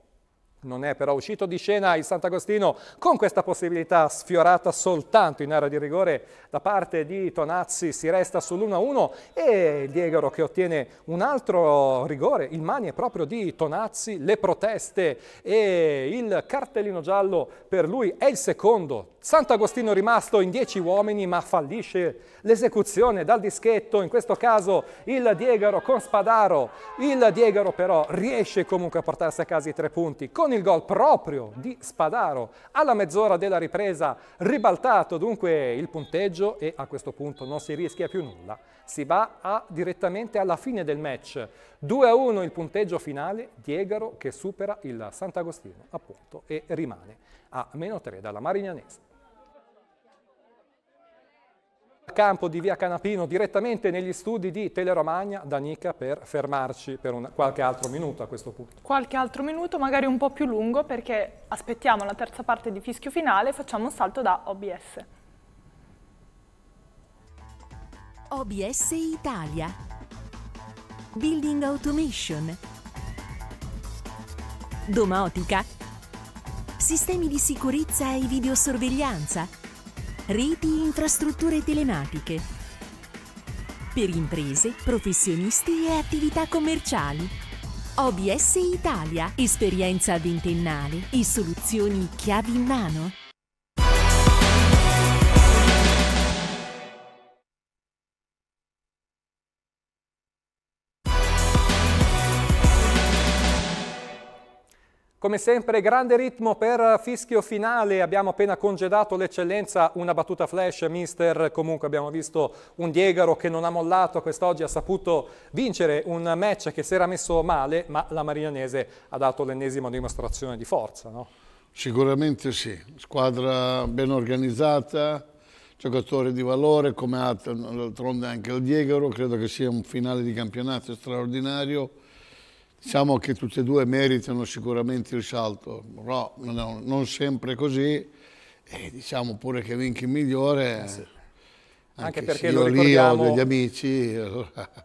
non è però uscito di scena il Sant'Agostino con questa possibilità sfiorata soltanto in area di rigore da parte di Tonazzi, si resta sull'1-1 e il Diegoro che ottiene un altro rigore, il mani è proprio di Tonazzi, le proteste e il cartellino giallo per lui è il secondo Sant'Agostino rimasto in dieci uomini ma fallisce l'esecuzione dal dischetto, in questo caso il Diegaro con Spadaro. Il Diegaro però riesce comunque a portarsi a casa i tre punti con il gol proprio di Spadaro. Alla mezz'ora della ripresa ribaltato dunque il punteggio e a questo punto non si rischia più nulla. Si va a, direttamente alla fine del match. 2-1 il punteggio finale, Diegaro che supera il Sant'Agostino appunto e rimane a meno 3 dalla Marignanese campo di via Canapino direttamente negli studi di Teleromagna da Nica per fermarci per un, qualche altro minuto a questo punto. Qualche altro minuto, magari un po' più lungo perché aspettiamo la terza parte di fischio finale e facciamo un salto da OBS. OBS Italia Building Automation Domotica Sistemi di sicurezza e videosorveglianza reti infrastrutture telematiche. Per imprese, professionisti e attività commerciali. OBS Italia, esperienza ventennale e soluzioni chiavi in mano. Come sempre grande ritmo per fischio finale, abbiamo appena congedato l'eccellenza, una battuta flash, mister, comunque abbiamo visto un Diegaro che non ha mollato, quest'oggi ha saputo vincere un match che si era messo male, ma la Marinese ha dato l'ennesima dimostrazione di forza. No? Sicuramente sì, squadra ben organizzata, giocatore di valore come ha d'altronde anche il Diegaro, credo che sia un finale di campionato straordinario Diciamo che tutte e due meritano sicuramente il salto, però no, non sempre così e diciamo pure che Vinchi migliore... Sì. Anche, anche perché lo ricordiamo, lì ho degli amici.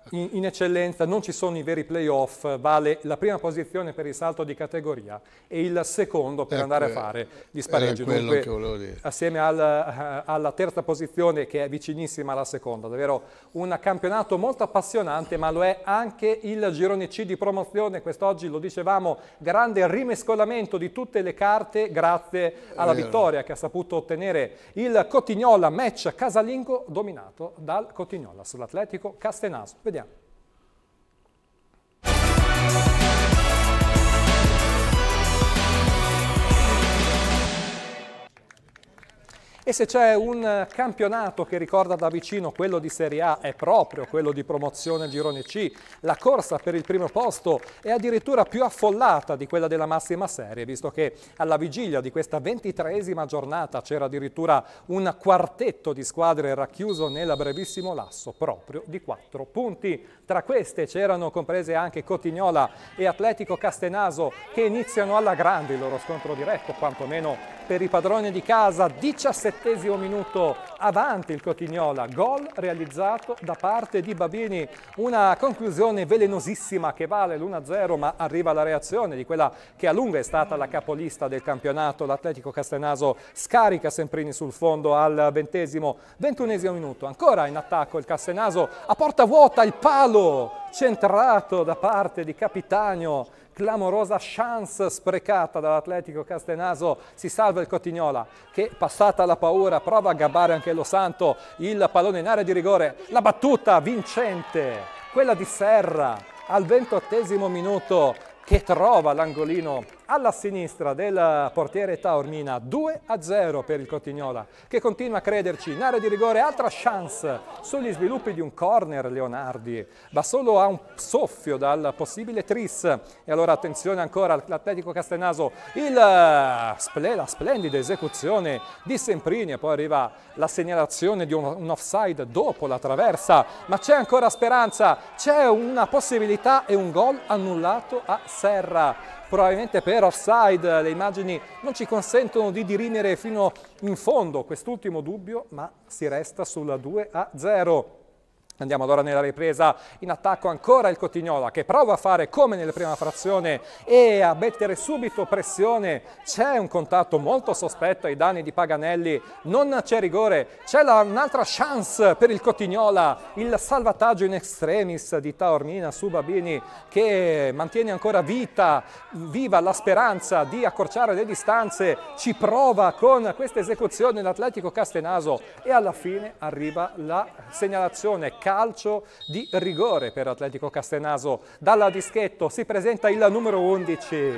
In, in, eccellenza non ci sono i veri playoff, vale la prima posizione per il salto di categoria e il secondo per ecco, andare a eh, fare gli spareggi. Dunque, assieme al, eh, alla terza posizione che è vicinissima alla seconda, davvero un campionato molto appassionante, ma lo è anche il girone C di promozione. Quest'oggi lo dicevamo, grande rimescolamento di tutte le carte grazie alla vittoria che ha saputo ottenere il Cotignola match casalingo dominato dal Cotignola sull'Atletico Castenaso. Vediamo. E se c'è un campionato che ricorda da vicino quello di Serie A è proprio quello di promozione Girone C, la corsa per il primo posto è addirittura più affollata di quella della massima serie, visto che alla vigilia di questa ventitreesima giornata c'era addirittura un quartetto di squadre racchiuso nel brevissimo lasso proprio di quattro punti. Tra queste c'erano comprese anche Cotignola e Atletico Castenaso che iniziano alla grande il loro scontro diretto, quantomeno per i padroni di casa, 17 diciassettesimo minuto avanti il Cotignola, gol realizzato da parte di Babini, una conclusione velenosissima che vale l'1-0 ma arriva la reazione di quella che a lungo è stata la capolista del campionato, l'Atletico Castenaso scarica Semprini sul fondo al ventesimo, ventunesimo minuto, ancora in attacco il Castenaso a porta vuota il palo centrato da parte di Capitano clamorosa chance sprecata dall'Atletico Castenaso, si salva il Cotignola che passata la paura prova a gabbare anche lo Santo, il pallone in area di rigore, la battuta vincente, quella di Serra al ventottesimo minuto che trova l'angolino alla sinistra del portiere Taormina 2 a 0 per il Cotignola che continua a crederci in area di rigore altra chance sugli sviluppi di un corner Leonardi va solo a un soffio dal possibile tris e allora attenzione ancora all'Atletico Castenaso il, eh, la splendida esecuzione di Semprini e poi arriva la segnalazione di un, un offside dopo la traversa ma c'è ancora speranza c'è una possibilità e un gol annullato a Serra probabilmente per offside le immagini non ci consentono di dirimere fino in fondo quest'ultimo dubbio, ma si resta sulla 2 a 0. Andiamo allora nella ripresa in attacco ancora il Cotignola che prova a fare come nella prima frazione e a mettere subito pressione. C'è un contatto molto sospetto ai danni di Paganelli, non c'è rigore, c'è un'altra chance per il Cotignola, il salvataggio in extremis di Taormina su Babini che mantiene ancora vita, viva la speranza di accorciare le distanze, ci prova con questa esecuzione l'Atletico Castenaso e alla fine arriva la segnalazione calcio di rigore per Atletico Castenaso. Dalla dischetto si presenta il numero 11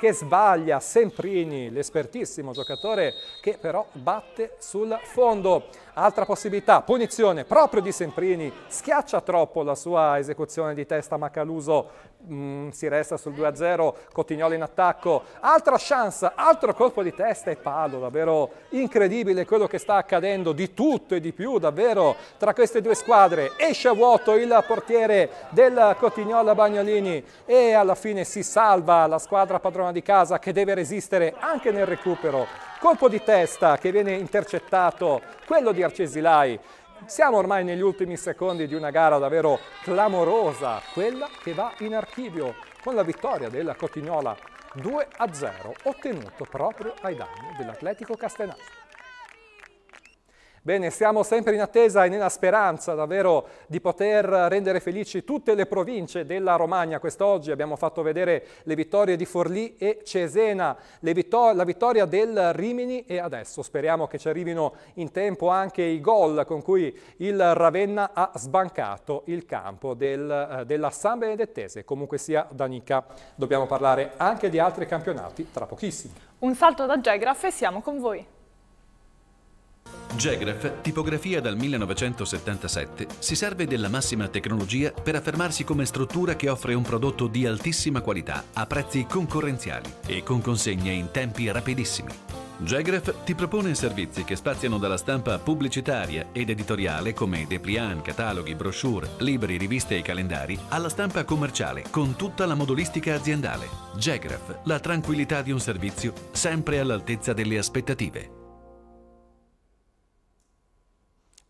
che sbaglia Semprini, l'espertissimo giocatore che però batte sul fondo. Altra possibilità, punizione proprio di Semprini, schiaccia troppo la sua esecuzione di testa Macaluso, mm, si resta sul 2-0, Cotignoli in attacco, altra chance, altro colpo di testa e palo, davvero incredibile quello che sta accadendo di tutto e di più, davvero tra queste due squadre, esce a vuoto il portiere del Cotignola Bagnolini e alla fine si salva la squadra padrona di casa che deve resistere anche nel recupero colpo di testa che viene intercettato, quello di Arcesilai. Siamo ormai negli ultimi secondi di una gara davvero clamorosa, quella che va in archivio con la vittoria della Cotignola 2 0 ottenuto proprio ai danni dell'Atletico Castenaso. Bene, siamo sempre in attesa e nella speranza davvero di poter rendere felici tutte le province della Romagna. Quest'oggi abbiamo fatto vedere le vittorie di Forlì e Cesena, vittor la vittoria del Rimini e adesso speriamo che ci arrivino in tempo anche i gol con cui il Ravenna ha sbancato il campo del, eh, della San Benedettese. Comunque sia Danica, dobbiamo parlare anche di altri campionati tra pochissimi. Un salto da Gegraf e siamo con voi. Jagraph, tipografia dal 1977, si serve della massima tecnologia per affermarsi come struttura che offre un prodotto di altissima qualità a prezzi concorrenziali e con consegne in tempi rapidissimi. Jagraph ti propone servizi che spaziano dalla stampa pubblicitaria ed editoriale come dépliant, cataloghi, brochure, libri, riviste e calendari, alla stampa commerciale con tutta la modulistica aziendale. Jagraph, la tranquillità di un servizio sempre all'altezza delle aspettative.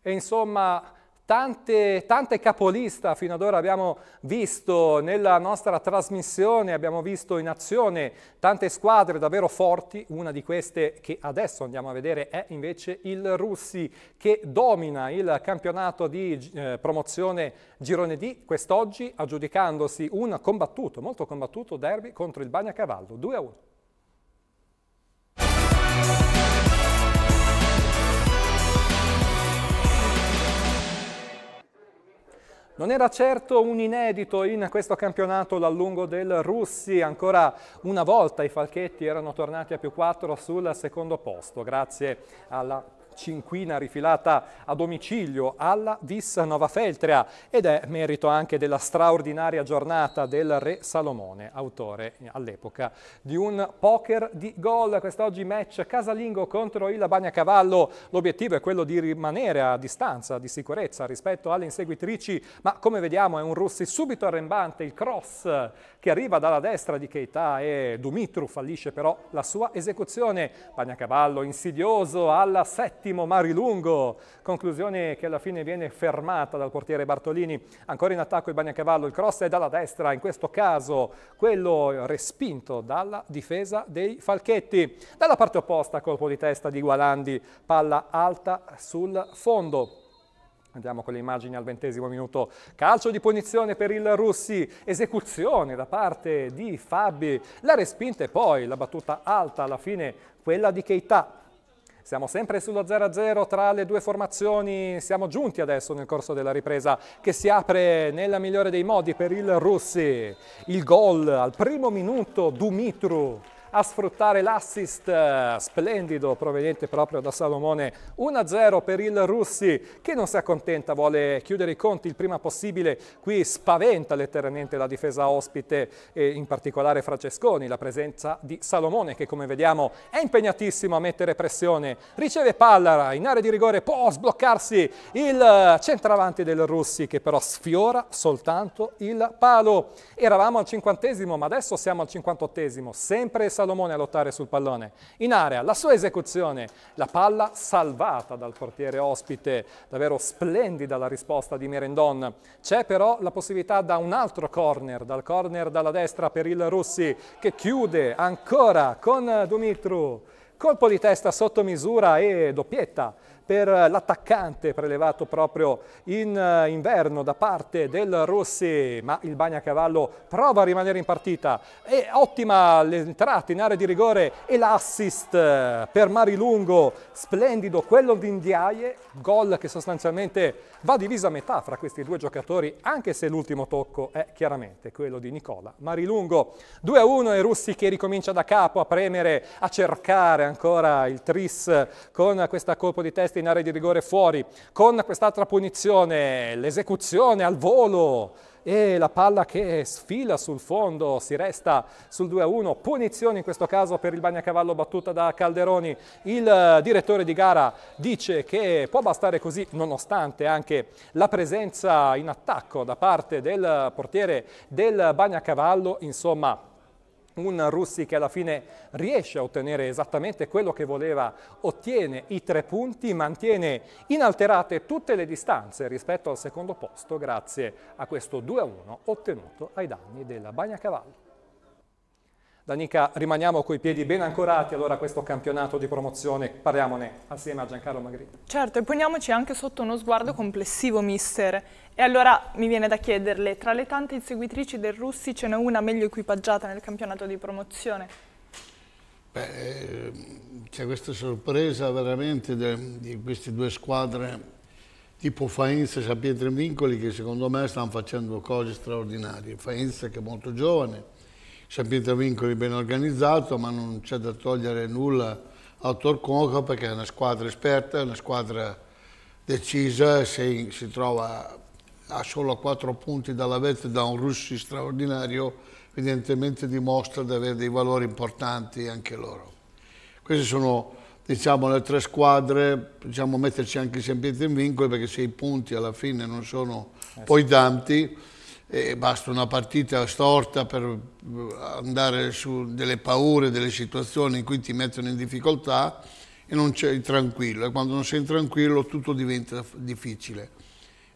E insomma, tante, tante capolista fino ad ora abbiamo visto nella nostra trasmissione, abbiamo visto in azione tante squadre davvero forti, una di queste che adesso andiamo a vedere è invece il Russi che domina il campionato di eh, promozione Girone D quest'oggi aggiudicandosi un combattuto, molto combattuto derby contro il Bagnacavallo 2 a 1. Non era certo un inedito in questo campionato l'allungo del Russi, ancora una volta i falchetti erano tornati a più 4 sul secondo posto grazie alla cinquina rifilata a domicilio alla Vis Nova Feltrea ed è merito anche della straordinaria giornata del re Salomone, autore all'epoca di un poker di gol. Quest'oggi match casalingo contro il Bagnacavallo. L'obiettivo è quello di rimanere a distanza di sicurezza rispetto alle inseguitrici, ma come vediamo è un Russi subito arrembante, il cross che arriva dalla destra di Keita e Dumitru fallisce però la sua esecuzione. Bagnacavallo insidioso alla settimo Marilungo, conclusione che alla fine viene fermata dal portiere Bartolini. Ancora in attacco il Bagnacavallo, il cross è dalla destra, in questo caso quello respinto dalla difesa dei Falchetti. Dalla parte opposta colpo di testa di Gualandi, palla alta sul fondo. Andiamo con le immagini al ventesimo minuto. Calcio di punizione per il Russi, esecuzione da parte di Fabi, la respinta e poi la battuta alta alla fine, quella di Keita. Siamo sempre sullo 0-0 tra le due formazioni, siamo giunti adesso nel corso della ripresa che si apre nella migliore dei modi per il Russi. Il gol al primo minuto Dumitru a sfruttare l'assist eh, splendido proveniente proprio da Salomone 1-0 per il Russi che non si accontenta, vuole chiudere i conti il prima possibile, qui spaventa letteralmente la difesa ospite e in particolare Francesconi, la presenza di Salomone che come vediamo è impegnatissimo a mettere pressione, riceve Pallara in area di rigore, può sbloccarsi il eh, centravanti del Russi che però sfiora soltanto il palo. Eravamo al cinquantesimo ma adesso siamo al cinquantottesimo, sempre Salomone Salomone a lottare sul pallone. In area, la sua esecuzione, la palla salvata dal portiere ospite, davvero splendida la risposta di Merendon. C'è però la possibilità da un altro corner, dal corner dalla destra per il Russi, che chiude ancora con Dumitru. Colpo di testa sotto misura e doppietta per l'attaccante prelevato proprio in eh, inverno da parte del Rossi, ma il Bagnacavallo prova a rimanere in partita. È ottima l'entrata in area di rigore e l'assist eh, per Marilungo, splendido quello di Indiaie, gol che sostanzialmente va diviso a metà fra questi due giocatori, anche se l'ultimo tocco è chiaramente quello di Nicola Marilungo. 2-1 e Rossi che ricomincia da capo a premere, a cercare ancora il tris con questa colpo di testa richieste in area di rigore fuori, con quest'altra punizione, l'esecuzione al volo e la palla che sfila sul fondo, si resta sul 2-1, punizione in questo caso per il Bagnacavallo battuta da Calderoni, il eh, direttore di gara dice che può bastare così nonostante anche la presenza in attacco da parte del portiere del Bagnacavallo, insomma un Russi che alla fine riesce a ottenere esattamente quello che voleva, ottiene i tre punti, mantiene inalterate tutte le distanze rispetto al secondo posto grazie a questo 2-1 ottenuto ai danni della Bagnacavallo. Danica, rimaniamo coi piedi ben ancorati allora a questo campionato di promozione, parliamone assieme a Giancarlo Magrini. Certo, e poniamoci anche sotto uno sguardo complessivo, mister. E allora mi viene da chiederle, tra le tante inseguitrici del Russi ce n'è una meglio equipaggiata nel campionato di promozione? Beh, eh, c'è questa sorpresa veramente di queste due squadre tipo Faenza e Sapientre Vincoli che secondo me stanno facendo cose straordinarie. Faenza che è molto giovane, San Pietro Vincoli ben organizzato, ma non c'è da togliere nulla al Torconco perché è una squadra esperta, una squadra decisa, se si trova a solo quattro punti dalla vetta da un russi straordinario, evidentemente dimostra di avere dei valori importanti anche loro. Queste sono diciamo, le tre squadre, diciamo metterci anche San Pietro in vincoli perché se i punti alla fine non sono eh poi tanti, e basta una partita storta per andare su delle paure, delle situazioni in cui ti mettono in difficoltà e non sei tranquillo e quando non sei tranquillo tutto diventa difficile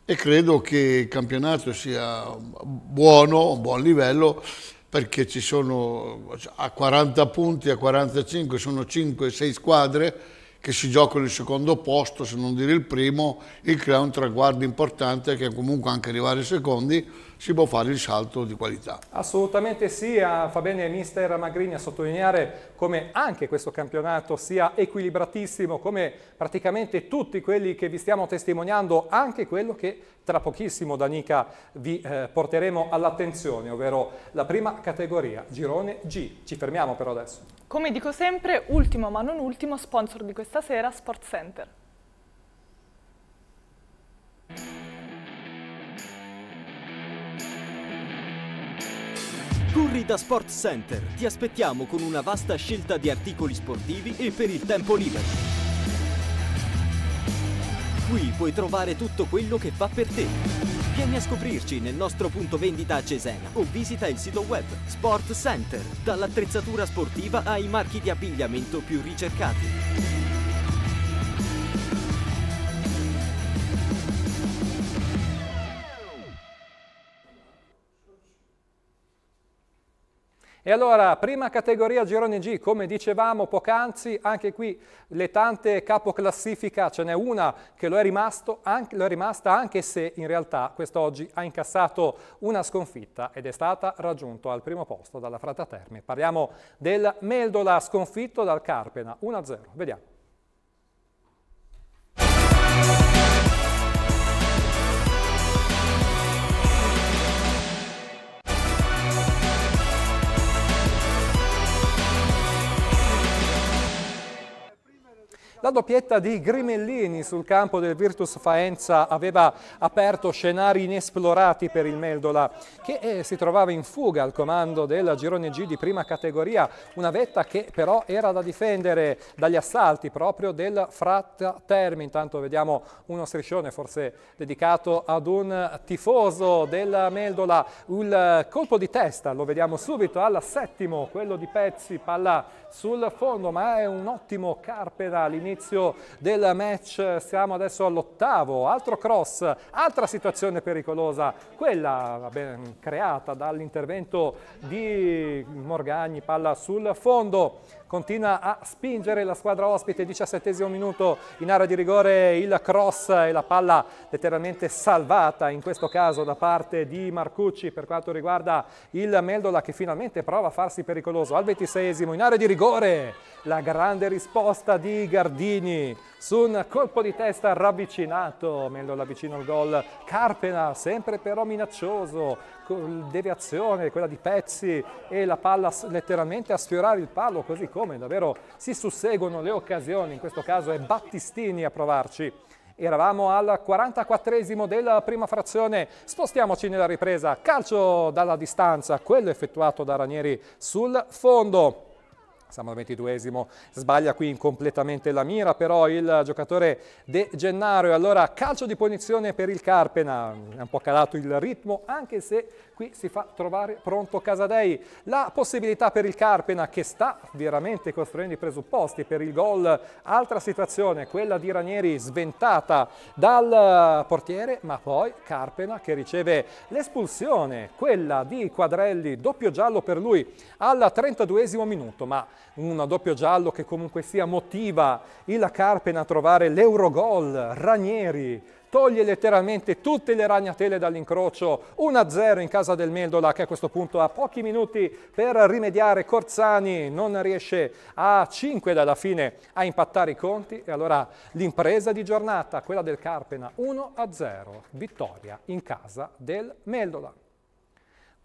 e credo che il campionato sia buono, un buon livello perché ci sono a 40 punti, a 45 sono 5-6 squadre che si giocano il secondo posto, se non dire il primo, il crea un traguardo importante che è comunque anche arrivare ai secondi si può fare il salto di qualità. Assolutamente sì, ah, fa bene mister Magrini a sottolineare come anche questo campionato sia equilibratissimo, come praticamente tutti quelli che vi stiamo testimoniando, anche quello che tra pochissimo Danica vi eh, porteremo all'attenzione, ovvero la prima categoria, girone G. Ci fermiamo però adesso. Come dico sempre, ultimo ma non ultimo sponsor di questa sera, Sport Center. da Sport Center ti aspettiamo con una vasta scelta di articoli sportivi e per il tempo libero. Qui puoi trovare tutto quello che fa per te. Vieni a scoprirci nel nostro punto vendita a Cesena o visita il sito web Sport Center, dall'attrezzatura sportiva ai marchi di abbigliamento più ricercati. E allora, prima categoria Girone G, come dicevamo poc'anzi, anche qui le tante capoclassifica, ce n'è una che lo è, rimasto, anche, lo è rimasta anche se in realtà quest'oggi ha incassato una sconfitta ed è stata raggiunto al primo posto dalla Frata Terme. Parliamo del Meldola sconfitto dal Carpena 1-0. Vediamo. La doppietta di Grimellini sul campo del Virtus Faenza aveva aperto scenari inesplorati per il Meldola che eh, si trovava in fuga al comando del girone G di prima categoria, una vetta che però era da difendere dagli assalti proprio del Frat Termi. Intanto vediamo uno striscione forse dedicato ad un tifoso del Meldola, il colpo di testa lo vediamo subito al settimo, quello di Pezzi, palla sul fondo ma è un ottimo carpe da linea all'inizio del match, siamo adesso all'ottavo, altro cross, altra situazione pericolosa, quella ben creata dall'intervento di Morgagni, palla sul fondo, continua a spingere la squadra ospite, diciassettesimo minuto in area di rigore il cross e la palla letteralmente salvata in questo caso da parte di Marcucci per quanto riguarda il Meldola che finalmente prova a farsi pericoloso al 26esimo in area di rigore la grande risposta di Gardini su un colpo di testa ravvicinato, meglio l'avvicino al gol Carpena, sempre però minaccioso, deviazione quella di Pezzi e la palla letteralmente a sfiorare il palo, così come davvero si susseguono le occasioni, in questo caso è Battistini a provarci. Eravamo al 44esimo della prima frazione, spostiamoci nella ripresa, calcio dalla distanza, quello effettuato da Ranieri sul fondo siamo al 22esimo, sbaglia qui incompletamente la mira, però il giocatore De Gennaro e allora calcio di punizione per il Carpena, è un po' calato il ritmo anche se qui si fa trovare pronto Casadei, la possibilità per il Carpena che sta veramente costruendo i presupposti per il gol, altra situazione, quella di Ranieri sventata dal portiere, ma poi Carpena che riceve l'espulsione, quella di Quadrelli, doppio giallo per lui al 32 minuto, ma un doppio giallo che comunque sia motiva il Carpen a trovare l'Eurogol, Ranieri toglie letteralmente tutte le ragnatele dall'incrocio, 1-0 in casa del Meldola che a questo punto ha pochi minuti per rimediare Corzani, non riesce a 5 dalla fine a impattare i conti e allora l'impresa di giornata, quella del Carpena, 1-0, vittoria in casa del Meldola.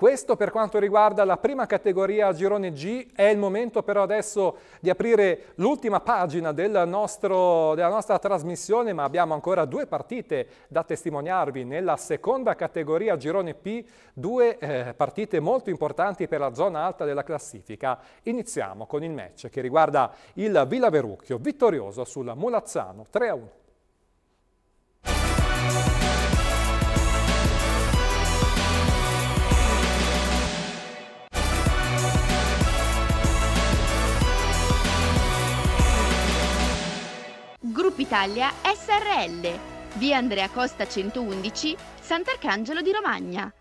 Questo per quanto riguarda la prima categoria a girone G, è il momento però adesso di aprire l'ultima pagina del nostro, della nostra trasmissione, ma abbiamo ancora due partite da testimoniarvi. Nella seconda categoria a girone P, due eh, partite molto importanti per la zona alta della classifica. Iniziamo con il match che riguarda il Villa Verucchio, vittorioso sulla Mulazzano 3-1. Group Italia SRL, via Andrea Costa 111, Sant'Arcangelo di Romagna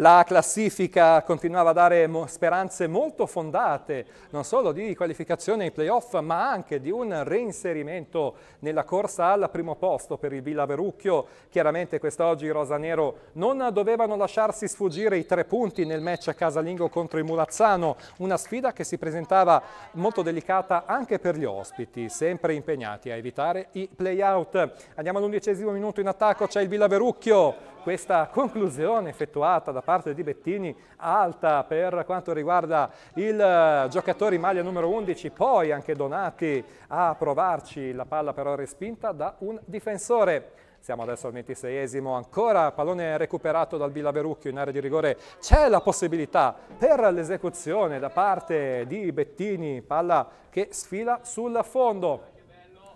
la classifica continuava a dare mo speranze molto fondate, non solo di qualificazione ai playoff, ma anche di un reinserimento nella corsa al primo posto per il Villa Verucchio. Chiaramente quest'oggi i Rosanero non dovevano lasciarsi sfuggire i tre punti nel match a casalingo contro il Mulazzano, una sfida che si presentava molto delicata anche per gli ospiti, sempre impegnati a evitare i playout. Andiamo all'undicesimo minuto in attacco, c'è il Villa Verucchio. Questa conclusione effettuata da parte parte di Bettini alta per quanto riguarda il eh, giocatore in maglia numero 11, poi anche Donati a provarci, la palla però respinta da un difensore. Siamo adesso al 26esimo, ancora pallone recuperato dal Villa Verucchio in area di rigore. C'è la possibilità per l'esecuzione da parte di Bettini, palla che sfila sul fondo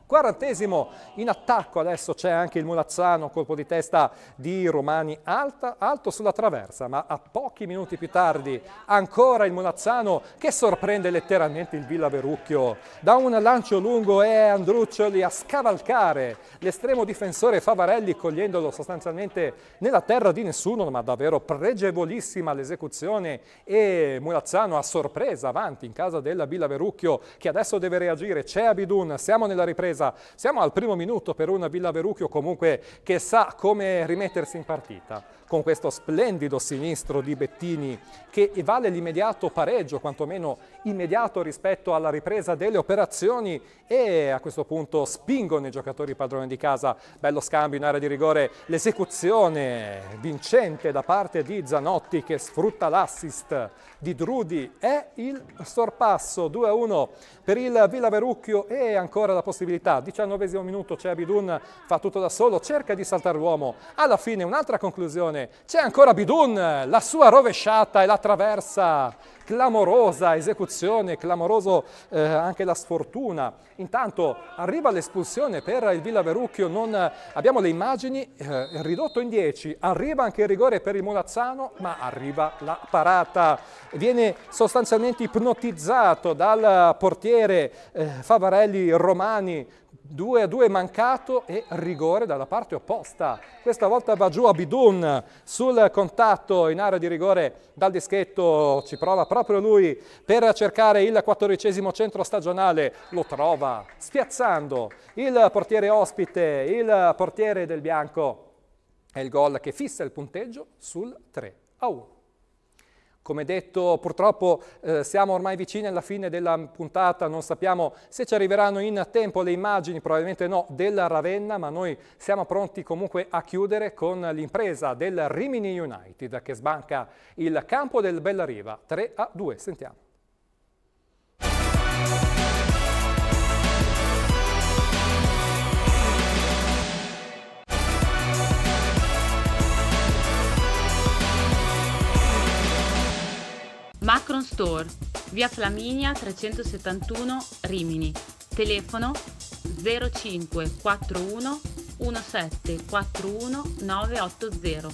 quarantesimo in attacco adesso c'è anche il Mulazzano, colpo di testa di Romani alta, alto sulla traversa, ma a pochi minuti più tardi ancora il Mulazzano che sorprende letteralmente il Villa Verucchio da un lancio lungo e Andruccioli a scavalcare l'estremo difensore Favarelli cogliendolo sostanzialmente nella terra di nessuno, ma davvero pregevolissima l'esecuzione e Mulazzano a sorpresa avanti in casa della Villa Verucchio che adesso deve reagire, c'è Abidun, siamo nella ripresa ripresa. Siamo al primo minuto per una Villa Verucchio comunque che sa come rimettersi in partita con questo splendido sinistro di Bettini che vale l'immediato pareggio, quantomeno immediato rispetto alla ripresa delle operazioni e a questo punto spingono i giocatori padroni di casa. Bello scambio in area di rigore, l'esecuzione vincente da parte di Zanotti che sfrutta l'assist di Drudi è il sorpasso 2-1 per il Villa Verucchio e ancora la possibilità. 19 minuto c'è Abidun, fa tutto da solo, cerca di saltare l'uomo. Alla fine un'altra conclusione, c'è ancora Abidun, la sua rovesciata e la traversa clamorosa esecuzione, clamoroso eh, anche la sfortuna. Intanto arriva l'espulsione per il Villa Verrucchio, non, abbiamo le immagini, eh, ridotto in 10, arriva anche il rigore per il Molazzano, ma arriva la parata. Viene sostanzialmente ipnotizzato dal portiere eh, Favarelli Romani 2 a 2 mancato e rigore dalla parte opposta. Questa volta va giù Abidun sul contatto in area di rigore dal dischetto, ci prova proprio lui per cercare il quattordicesimo centro stagionale, lo trova spiazzando il portiere ospite, il portiere del bianco. È il gol che fissa il punteggio sul 3 a 1. Come detto, purtroppo eh, siamo ormai vicini alla fine della puntata, non sappiamo se ci arriveranno in tempo le immagini, probabilmente no, della Ravenna, ma noi siamo pronti comunque a chiudere con l'impresa del Rimini United che sbanca il campo del Bellariva 3 a 2. Sentiamo. Acron Store, via Flaminia 371 Rimini, telefono 0541 1741 980.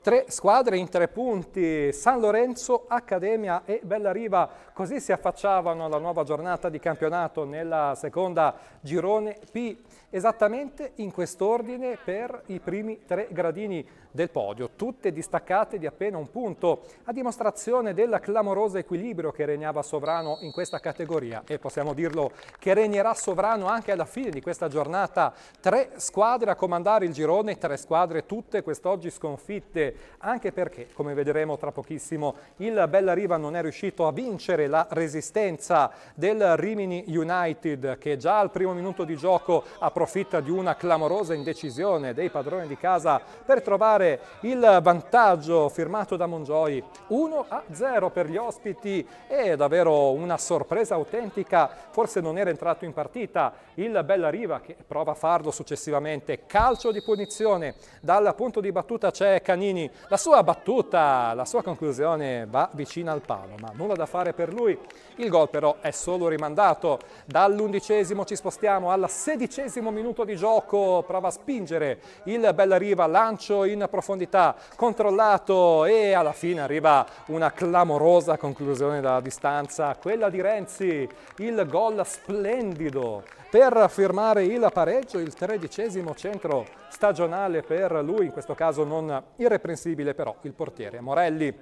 Tre squadre in tre punti, San Lorenzo, Accademia e Bellariva, così si affacciavano alla nuova giornata di campionato nella seconda girone P, esattamente in quest'ordine per i primi tre gradini del podio, tutte distaccate di appena un punto, a dimostrazione del clamoroso equilibrio che regnava sovrano in questa categoria e possiamo dirlo che regnerà sovrano anche alla fine di questa giornata. Tre squadre a comandare il girone, tre squadre tutte quest'oggi sconfitte, anche perché, come vedremo tra pochissimo, il Bellariva non è riuscito a vincere la resistenza del Rimini United che già al primo minuto di gioco approfitta di una clamorosa indecisione dei padroni di casa per trovare ampliare il vantaggio firmato da Mongioi 1 a 0 per gli ospiti è davvero una sorpresa autentica forse non era entrato in partita il Bella Riva che prova a farlo successivamente calcio di punizione dal punto di battuta c'è Canini la sua battuta la sua conclusione va vicina al palo ma nulla da fare per lui il gol però è solo rimandato dall'undicesimo ci spostiamo al sedicesimo minuto di gioco prova a spingere il Bella Riva lancio in prossimità profondità, controllato e alla fine arriva una clamorosa conclusione dalla distanza, quella di Renzi, il gol splendido per firmare il pareggio, il tredicesimo centro stagionale per lui, in questo caso non irreprensibile però il portiere Morelli.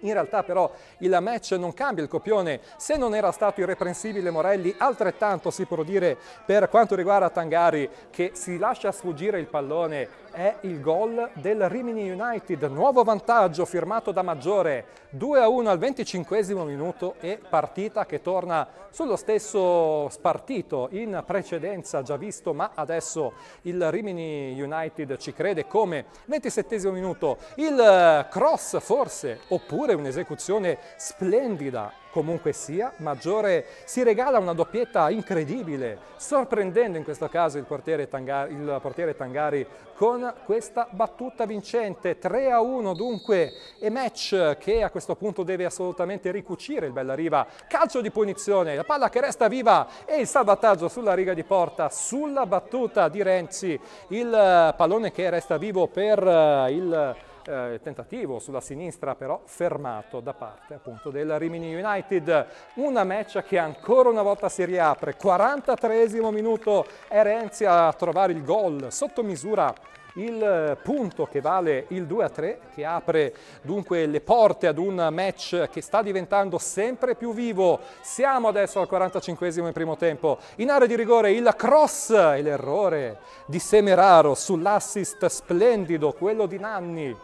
In realtà però il match non cambia il copione, se non era stato irreprensibile Morelli, altrettanto si può dire per quanto riguarda Tangari che si lascia sfuggire il pallone è il gol del Rimini United, nuovo vantaggio firmato da Maggiore, 2-1 al 25 minuto e partita che torna sullo stesso spartito in precedenza già visto, ma adesso il Rimini United ci crede come 27 minuto il eh, cross forse, oppure un'esecuzione splendida comunque sia, Maggiore si regala una doppietta incredibile, sorprendendo in questo caso il portiere Tangari, il portiere Tangari con questa battuta vincente, 3 a 1 dunque, e match che a questo punto deve assolutamente ricucire il Bellariva, calcio di punizione, la palla che resta viva e il salvataggio sulla riga di porta, sulla battuta di Renzi, il pallone che resta vivo per eh, il eh, tentativo sulla sinistra però fermato da parte appunto del Rimini United. Una match che ancora una volta si riapre. 43 minuto è Renzi a trovare il gol sotto misura il eh, punto che vale il 2 a 3 che apre dunque le porte ad un match che sta diventando sempre più vivo siamo adesso al 45esimo in primo tempo in area di rigore il cross e l'errore di Semeraro sull'assist splendido quello di Nanni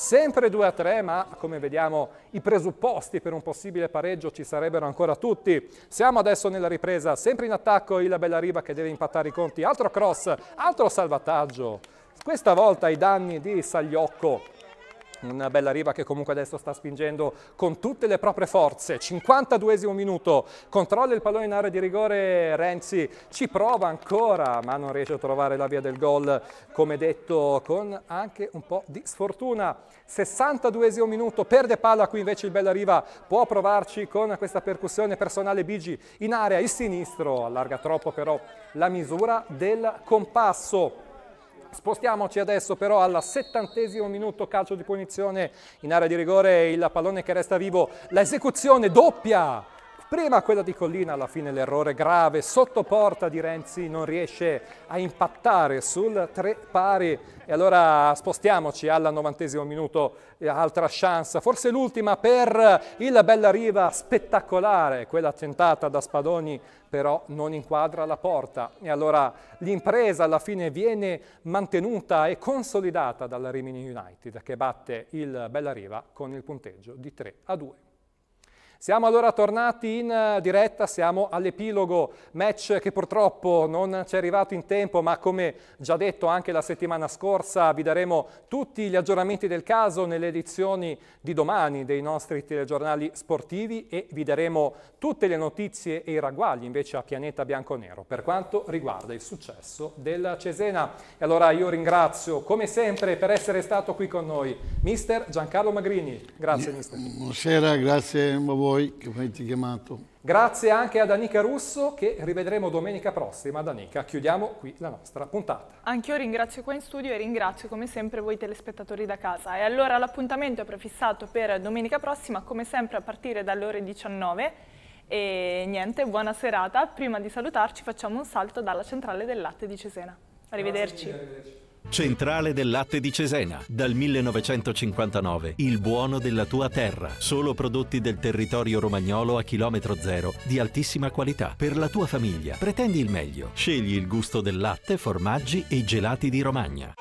sempre 2 a 3, ma come vediamo i presupposti per un possibile pareggio ci sarebbero ancora tutti. Siamo adesso nella ripresa, sempre in attacco il Bellariva che deve impattare i conti, altro cross, altro salvataggio, questa volta i danni di Sagliocco una bella riva che comunque adesso sta spingendo con tutte le proprie forze, 52 esimo minuto, controlla il pallone in area di rigore Renzi, ci prova ancora ma non riesce a trovare la via del gol come detto con anche un po' di sfortuna, 62 esimo minuto, perde palla qui invece il Bella Riva può provarci con questa percussione personale Bigi in area, il sinistro allarga troppo però la misura del compasso. Spostiamoci adesso però al settantesimo minuto calcio di punizione in area di rigore, il pallone che resta vivo, l'esecuzione doppia Prima quella di Collina, alla fine l'errore grave, sotto porta di Renzi non riesce a impattare sul tre pari e allora spostiamoci al novantesimo minuto, eh, altra chance, forse l'ultima per il Bella Riva, spettacolare, quella tentata da Spadoni però non inquadra la porta e allora l'impresa alla fine viene mantenuta e consolidata dalla Rimini United che batte il Bella Riva con il punteggio di 3 a 2. Siamo allora tornati in eh, diretta, siamo all'epilogo, match che purtroppo non ci è arrivato in tempo, ma come già detto anche la settimana scorsa vi daremo tutti gli aggiornamenti del caso nelle edizioni di domani dei nostri telegiornali sportivi e vi daremo tutte le notizie e i ragguagli invece a Pianeta Bianconero per quanto riguarda il successo della Cesena. E allora io ringrazio come sempre per essere stato qui con noi mister Giancarlo Magrini. Grazie mister. Buonasera, grazie a voi voi che avete chiamato. Grazie anche ad Anica Russo che rivedremo domenica prossima. Ad Anica chiudiamo qui la nostra puntata. Anch'io ringrazio qua in studio e ringrazio come sempre voi telespettatori da casa. E allora l'appuntamento è prefissato per domenica prossima come sempre a partire dalle ore 19. E niente, buona serata. Prima di salutarci facciamo un salto dalla centrale del latte di Cesena. Arrivederci. Grazie, arrivederci. Centrale del latte di Cesena. Dal 1959. Il buono della tua terra. Solo prodotti del territorio romagnolo a chilometro zero, di altissima qualità. Per la tua famiglia. Pretendi il meglio. Scegli il gusto del latte, formaggi e gelati di Romagna.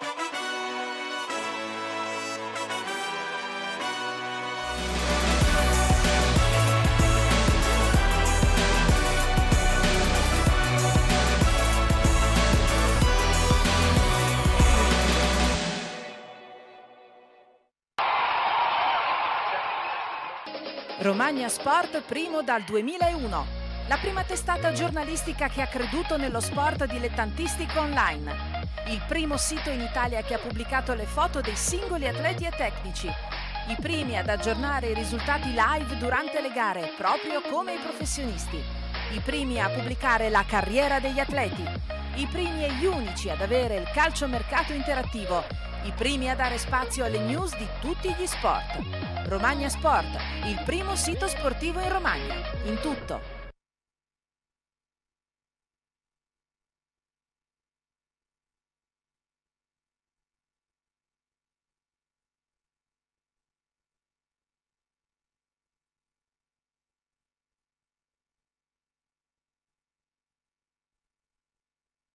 Romagna Sport primo dal 2001, la prima testata giornalistica che ha creduto nello sport dilettantistico online, il primo sito in Italia che ha pubblicato le foto dei singoli atleti e tecnici, i primi ad aggiornare i risultati live durante le gare, proprio come i professionisti, i primi a pubblicare la carriera degli atleti, i primi e gli unici ad avere il calciomercato interattivo i primi a dare spazio alle news di tutti gli sport. Romagna Sport, il primo sito sportivo in Romagna. In tutto